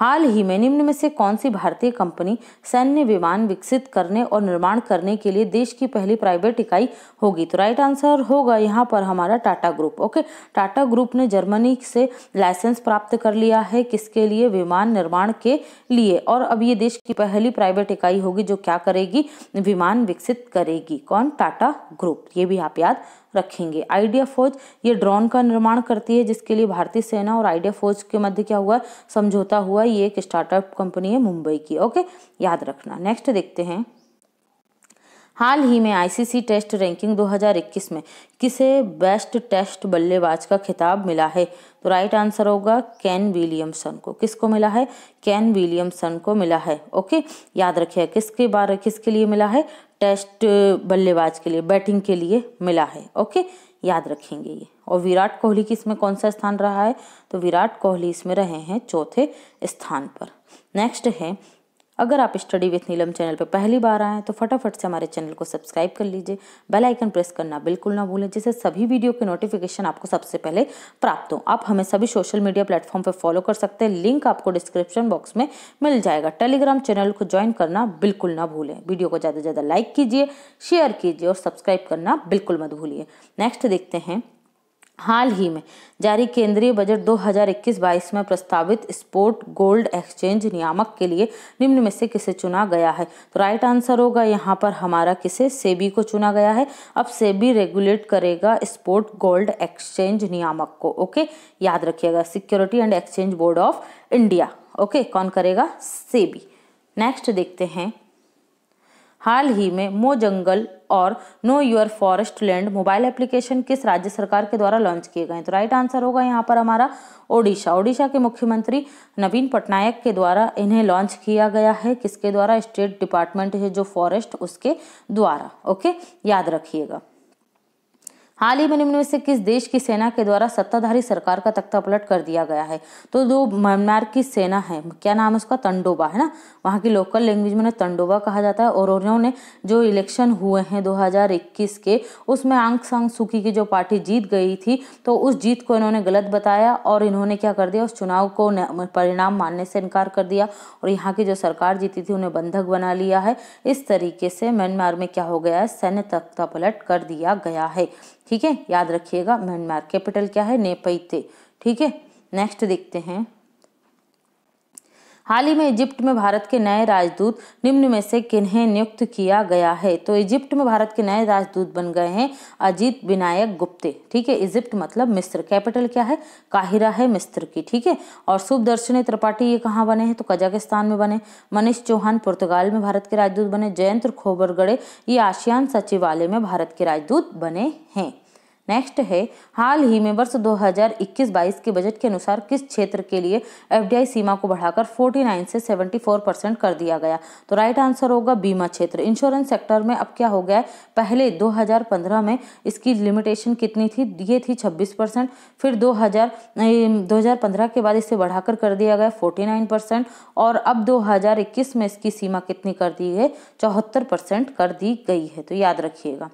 हाल ही में निम्न में से कौन सी भारतीय कंपनी सैन्य विमान विकसित करने और निर्माण करने के लिए देश की पहली प्राइवेट इकाई होगी तो राइट आंसर होगा यहाँ पर हमारा Tata group okay Tata group ने जर्मनी से लाइसेंस प्राप्त कर लिया है किसके लिए विमान निर्माण के लिए और अब ये देश की पहली प्राइवेट इकाई होगी जो क्या करेगी विमान विकसित करेगी कौन टाटा ग्रुप ये भी आप याद रखेंगे आइडिया फौज ये ड्रोन का निर्माण करती है जिसके लिए भारतीय सेना और आइडिया फौज के मध्य क्या हुआ समझौता हुआ ये एक स्टार्टअप कंपनी है मुंबई की ओके याद रखना नेक्स्ट देखते हैं हाल ही में आईसीसी टेस्ट रैंकिंग 2021 में किसे बेस्ट टेस्ट बल्लेबाज का खिताब मिला है तो राइट आंसर होगा कैन विलियमसन को किसको मिला है कैन विलियमसन को मिला है ओके याद रखिए किसके बारे किसके लिए मिला है टेस्ट बल्लेबाज के लिए बैटिंग के लिए मिला है ओके याद रखेंगे ये और विराट कोहली की इसमें कौन सा स्थान रहा है तो विराट कोहली इसमें रहे हैं चौथे स्थान पर नेक्स्ट है अगर आप स्टडी विथ नीलम चैनल पर पहली बार आए हैं तो फटाफट से हमारे चैनल को सब्सक्राइब कर लीजिए बेल आइकन प्रेस करना बिल्कुल ना भूलें जिससे सभी वीडियो के नोटिफिकेशन आपको सबसे पहले प्राप्त हो आप हमें सभी सोशल मीडिया प्लेटफॉर्म पर फॉलो कर सकते हैं लिंक आपको डिस्क्रिप्शन बॉक्स में मिल जाएगा टेलीग्राम चैनल को ज्वाइन करना बिल्कुल ना भूलें वीडियो को ज़्यादा से ज़्यादा लाइक कीजिए शेयर कीजिए और सब्सक्राइब करना बिल्कुल मत भूलिए नेक्स्ट देखते हैं हाल ही में जारी केंद्रीय बजट 2021-22 में प्रस्तावित स्पोर्ट गोल्ड एक्सचेंज नियामक के लिए निम्न में से किसे चुना गया है तो राइट आंसर होगा यहाँ पर हमारा किसे सेबी को चुना गया है अब सेबी रेगुलेट करेगा स्पोर्ट गोल्ड एक्सचेंज नियामक को ओके याद रखिएगा security and exchange board of India okay कौन करेगा सेबी नेक्स्ट देखते हैं हाल ही में मो जंगल और know your forest land mobile application किस राज्य सरकार के द्वारा लॉन्च किए गए तो राइट आंसर होगा यहाँ पर हमारा ओडिशा ओडिशा के मुख्यमंत्री नवीन पटनायक के द्वारा इन्हें लॉन्च किया गया है किसके द्वारा स्टेट डिपार्टमेंट है जो फॉरेस्ट उसके द्वारा ओके याद रखिएगा हाल ही में निम्न में से किस देश की सेना के द्वारा सत्ताधारी सरकार का तख्ता पलट कर दिया गया है तो जो म्यांमार की सेना है क्या नाम है उसका तंडोबा है ना वहाँ की लोकल लैंग्वेज में तंडोबा कहा जाता है और उन्होंने जो इलेक्शन हुए हैं 2021 के उसमें आंग सांग सुखी की जो पार्टी जीत गई थी तो उस जीत को इन्होंने गलत बताया और इन्होंने क्या कर दिया उस चुनाव को परिणाम मानने से इनकार कर दिया और यहाँ की जो सरकार जीती थी उन्हें बंधक बना लिया है इस तरीके से म्यांमार में क्या हो गया है सैन्य तख्ता पलट कर दिया गया है ठीक है याद रखिएगा म्यांमार कैपिटल क्या है नेपैते ठीक है नेक्स्ट देखते हैं हाल ही में इजिप्ट में भारत के नए राजदूत निम्न में से किन्हें नियुक्त किया गया है तो इजिप्ट में भारत के नए राजदूत बन गए हैं अजीत विनायक गुप्ते ठीक है इजिप्ट मतलब मिस्र कैपिटल क्या है काहिरा है मिस्र की ठीक है और सुभदर्शनी त्रिपाठी ये कहाँ बने हैं तो कजाकिस्तान में बने मनीष चौहान पुर्तगाल में भारत के राजदूत बने जयंत खोबरगड़े ये आशियान सचिवालय में भारत के राजदूत बने हैं नेक्स्ट है हाल ही में वर्ष 2021-22 के बजट के अनुसार किस क्षेत्र के लिए एफडीआई सीमा को बढ़ाकर 49 से 74 परसेंट कर दिया गया तो राइट आंसर होगा बीमा क्षेत्र इंश्योरेंस सेक्टर में अब क्या हो गया है पहले 2015 में इसकी लिमिटेशन कितनी थी ये थी 26 परसेंट फिर 2000 2015 के बाद इसे बढ़ाकर कर दिया गया फोर्टी परसेंट और अब दो में इसकी सीमा कितनी कर दी है चौहत्तर परसेंट कर दी गई है तो याद रखिएगा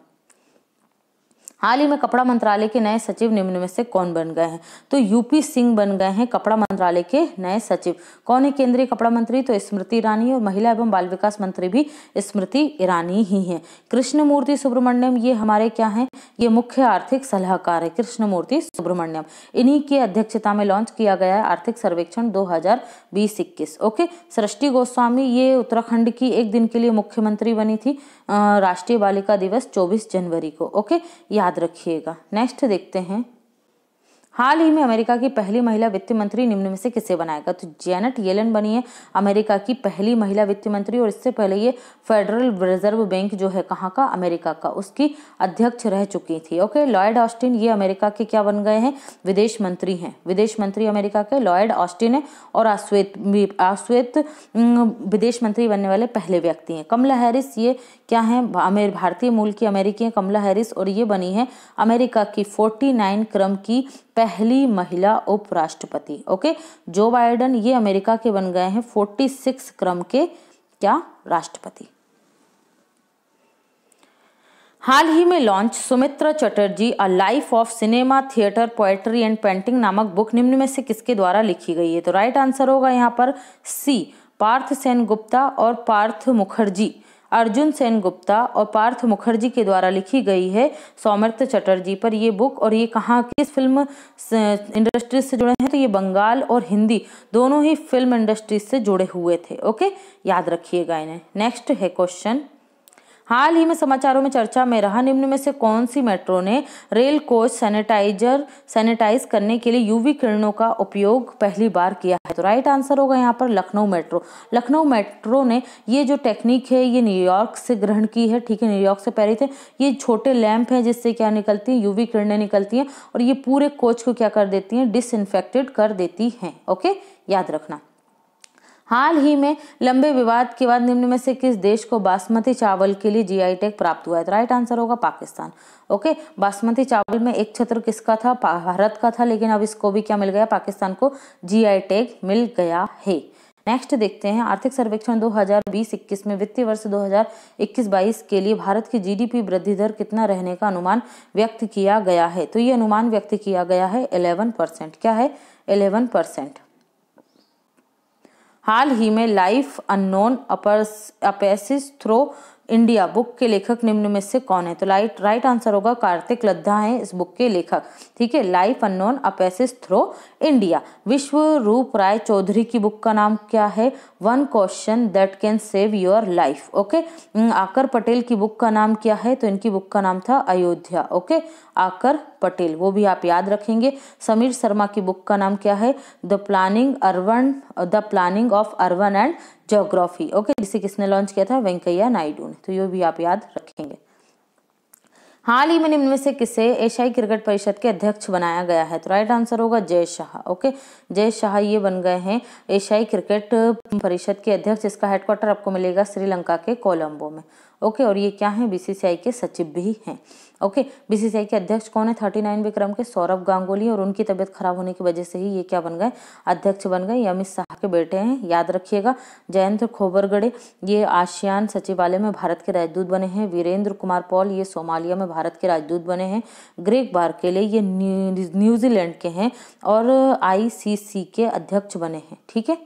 हाल ही में कपड़ा मंत्रालय के नए सचिव निम्न में से कौन बन गए हैं तो यूपी सिंह बन गए हैं कपड़ा मंत्रालय के नए सचिव कौन है केंद्रीय कपड़ा मंत्री तो स्मृति ईरानी और महिला एवं बाल विकास मंत्री भी स्मृति ईरानी ही है कृष्णमूर्ति सुब्रमण्यम ये हमारे क्या है ये मुख्य आर्थिक सलाहकार है कृष्णमूर्ति सुब्रमण्यम इन्हीं की अध्यक्षता में लॉन्च किया गया है आर्थिक सर्वेक्षण दो हजार बीस इक्कीस ओके सृष्टि गोस्वामी ये उत्तराखंड की एक दिन के लिए मुख्यमंत्री बनी थी राष्ट्रीय बालिका दिवस 24 जनवरी को ओके याद रखिएगा नेक्स्ट देखते हैं हाल ही में अमेरिका की पहली महिला वित्त मंत्री निम्न में से किसे बनाएगा तो जेनेट येलन बनी है अमेरिका की पहली महिला वित्त मंत्री और इससे पहले ये फेडरल रिजर्व बैंक जो है कहाँ का अमेरिका का उसकी अध्यक्ष रह चुकी थी ओके लॉयड ऑस्टिन ये अमेरिका के क्या बन गए हैं विदेश मंत्री हैं विदेश मंत्री अमेरिका के लॉयड ऑस्टिन है और आश्वेत आश्वेत विदेश मंत्री बनने वाले पहले व्यक्ति हैं कमला हैरिस ये क्या है भारतीय मूल की अमेरिकी हैं कमला हैरिस और ये बनी है अमेरिका की फोर्टी क्रम की पहली महिला उपराष्ट्रपति ओके जो बाइडन ये अमेरिका के बन गए हैं फोर्टी सिक्स क्रम के क्या राष्ट्रपति हाल ही में launch Sumitra Chatterjee a life of cinema theatre poetry and painting नामक बुक निम्न में से किसके द्वारा लिखी गई है तो राइट आंसर होगा यहाँ पर सी पार्थ सेन गुप्ता और पार्थ मुखर्जी अर्जुन सेन गुप्ता और पार्थ मुखर्जी के द्वारा लिखी गई है सौमर्थ चटर्जी पर ये बुक और ये कहाँ किस फिल्म इंडस्ट्रीज से जुड़े हैं तो ये बंगाल और हिंदी दोनों ही फिल्म इंडस्ट्रीज से जुड़े हुए थे ओके याद रखिएगा इन्हें नेक्स्ट है क्वेश्चन हाल ही में समाचारों में चर्चा में रहा निम्न में से कौन सी मेट्रो ने रेल कोच सैनिटाइजर सैनिटाइज करने के लिए यूवी किरणों का उपयोग पहली बार किया है तो राइट आंसर होगा यहाँ पर लखनऊ मेट्रो लखनऊ मेट्रो ने ये जो टेक्निक है ये न्यूयॉर्क से ग्रहण की है ठीक है न्यूयॉर्क से पहले थे ये छोटे लैंप हैं जिससे क्या निकलती हैं यूवी किरणें निकलती हैं और ये पूरे कोच को क्या कर देती हैं डिसइनफेक्टेड कर देती हैं ओके याद रखना हाल ही में लंबे विवाद के बाद निम्न में से किस देश को बासमती चावल के लिए जीआई टैग प्राप्त हुआ है तो राइट आंसर होगा पाकिस्तान ओके बासमती चावल में एक क्षेत्र किसका था भारत का था लेकिन अब इसको भी क्या मिल गया पाकिस्तान को आई टैग मिल गया है नेक्स्ट देखते हैं आर्थिक सर्वेक्षण 2020-21 में वित्तीय वर्ष 2021-22 के लिए भारत की जीडीपी वृद्धि दर कितना रहने का अनुमान व्यक्त किया गया है तो ये अनुमान व्यक्त किया गया है 11 परसेंट क्या है 11 परसेंट हाल ही में लाइफ अननोन अपेसिस थ्रो इंडिया बुक के लेखक निम्न में से कौन है तो लाइट राइट आंसर होगा कार्तिक लद्दा है इस बुक के लेखक ठीक है लाइफ अननोन अपेसिस थ्रो इंडिया विश्व रूप राय चौधरी की बुक का नाम क्या है one question that can save your life okay Aakar Patel की बुक का नाम क्या है तो इनकी बुक का नाम था अयोध्या ओके आकर पटेल वो भी आप याद रखेंगे समीर शर्मा की बुक का नाम क्या है the planning urban the planning of urban and geography okay जिसे किसने लॉन्च किया था वेंकैया नायडू ने तो ये भी आप याद रखेंगे हाल ही में निम्न में से किसे एशियाई क्रिकेट परिषद के अध्यक्ष बनाया गया है तो राइट आंसर होगा जय शाह ओके जय शाह ये बन गए हैं एशियाई क्रिकेट परिषद के अध्यक्ष इसका हेडक्वार्टर आपको मिलेगा श्रीलंका के कोलंबो में ओके और ये क्या है बीसीसीआई के सचिव भी हैं ओके बीसीसीआई के अध्यक्ष कौन है थर्टी नाइन विक्रम के सौरभ गांगुली और उनकी तबियत खराब होने की वजह से ही ये क्या बन गए अध्यक्ष बन गए अमित शाह के बेटे हैं याद रखिएगा जयंत खोबरगड़े ये आशियान सचिवालय में भारत के राजदूत बने हैं वीरेंद्र कुमार पॉल ये सोमालिया में भारत के राजदूत बने हैं के लिए ये न्यूजीलैंड के हैं और आई के अध्यक्ष बने हैं ठीक है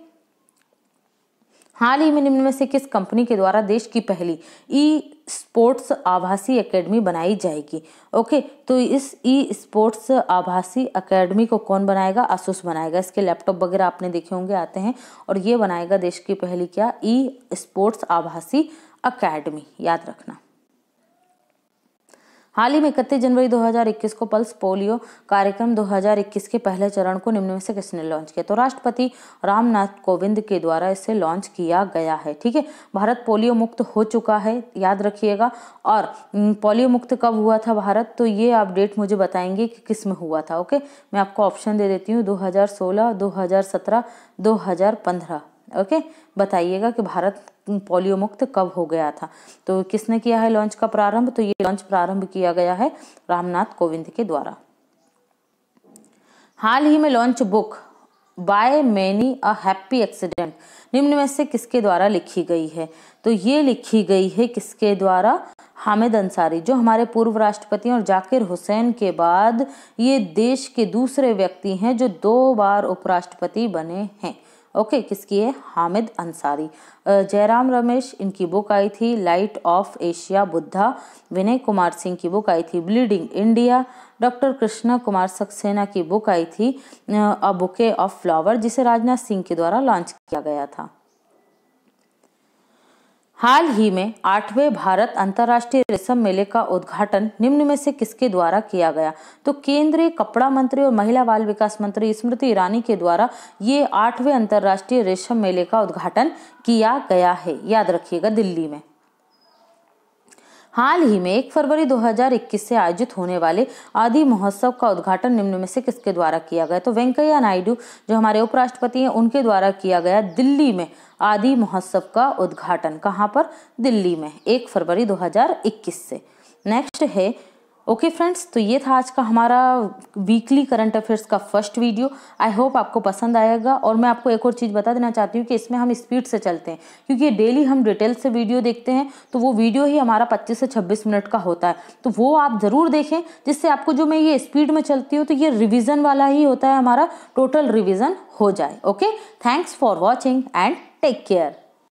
हाल ही में निम्न में से किस कंपनी के द्वारा देश की पहली ई स्पोर्ट्स आभासी एकेडमी बनाई जाएगी ओके तो इस ई स्पोर्ट्स आभासी एकेडमी को कौन बनाएगा आसूस बनाएगा इसके लैपटॉप वगैरह आपने देखे होंगे आते हैं और ये बनाएगा देश की पहली क्या ई स्पोर्ट्स आभासी अकेडमी याद रखना हाल ही में इकतीस जनवरी 2021 को पल्स पोलियो कार्यक्रम 2021 के पहले चरण को निम्न में से किसने लॉन्च किया तो राष्ट्रपति रामनाथ कोविंद के द्वारा इसे लॉन्च किया गया है ठीक है भारत पोलियो मुक्त हो चुका है याद रखिएगा और पोलियो मुक्त कब हुआ था भारत तो ये अपडेट मुझे बताएंगे कि किस में हुआ था ओके मैं आपको ऑप्शन दे देती हूँ दो हजार 2017, 2015 ओके बताइएगा कि भारत पोलियो मुक्त कब हो गया था तो किसने किया है लॉन्च का प्रारंभ तो ये लॉन्च प्रारंभ किया गया है रामनाथ कोविंद के द्वारा हाल ही में launch book by many a happy accident निम्न में से किसके द्वारा लिखी गई है तो ये लिखी गई है किसके द्वारा हामिद अंसारी जो हमारे पूर्व राष्ट्रपति और जाकिर हुसैन के बाद ये देश के दूसरे व्यक्ति हैं जो दो बार उपराष्ट्रपति बने हैं ओके किसकी है हामिद अंसारी जयराम रमेश इनकी बुक आई थी light of Asia Buddha Vinay Kumar Singh की बुक आई थी bleeding India doctor Krishna Kumar Saxena की बुक आई थी अ बुके ऑफ फ्लावर जिसे राजनाथ सिंह के द्वारा लॉन्च किया गया था हाल ही में आठवें भारत अंतर्राष्ट्रीय रेशम मेले का उद्घाटन निम्न में से किसके द्वारा किया गया तो केंद्रीय कपड़ा मंत्री और महिला बाल विकास मंत्री स्मृति ईरानी के द्वारा ये आठवें अंतर्राष्ट्रीय रेशम मेले का उद्घाटन किया गया है याद रखिएगा दिल्ली में हाल ही में एक फरवरी 2021 से आयोजित होने वाले आदि महोत्सव का उद्घाटन निम्न में से किसके द्वारा किया गया तो वेंकैया नायडू जो हमारे उपराष्ट्रपति हैं उनके द्वारा किया गया दिल्ली में आदि महोत्सव का उद्घाटन कहाँ पर दिल्ली में एक फरवरी 2021 से नेक्स्ट है ओके okay फ्रेंड्स तो ये था आज का हमारा वीकली करंट अफेयर्स का फर्स्ट वीडियो आई होप आपको पसंद आएगा और मैं आपको एक और चीज़ बता देना चाहती हूँ कि इसमें हम स्पीड से चलते हैं क्योंकि डेली हम डिटेल से वीडियो देखते हैं तो वो वीडियो ही हमारा 25 से 26 मिनट का होता है तो वो आप ज़रूर देखें जिससे आपको जो मैं ये स्पीड में चलती हूँ तो ये रिविज़न वाला ही होता है हमारा टोटल रिविज़न हो जाए okay thanks for watching and Take care.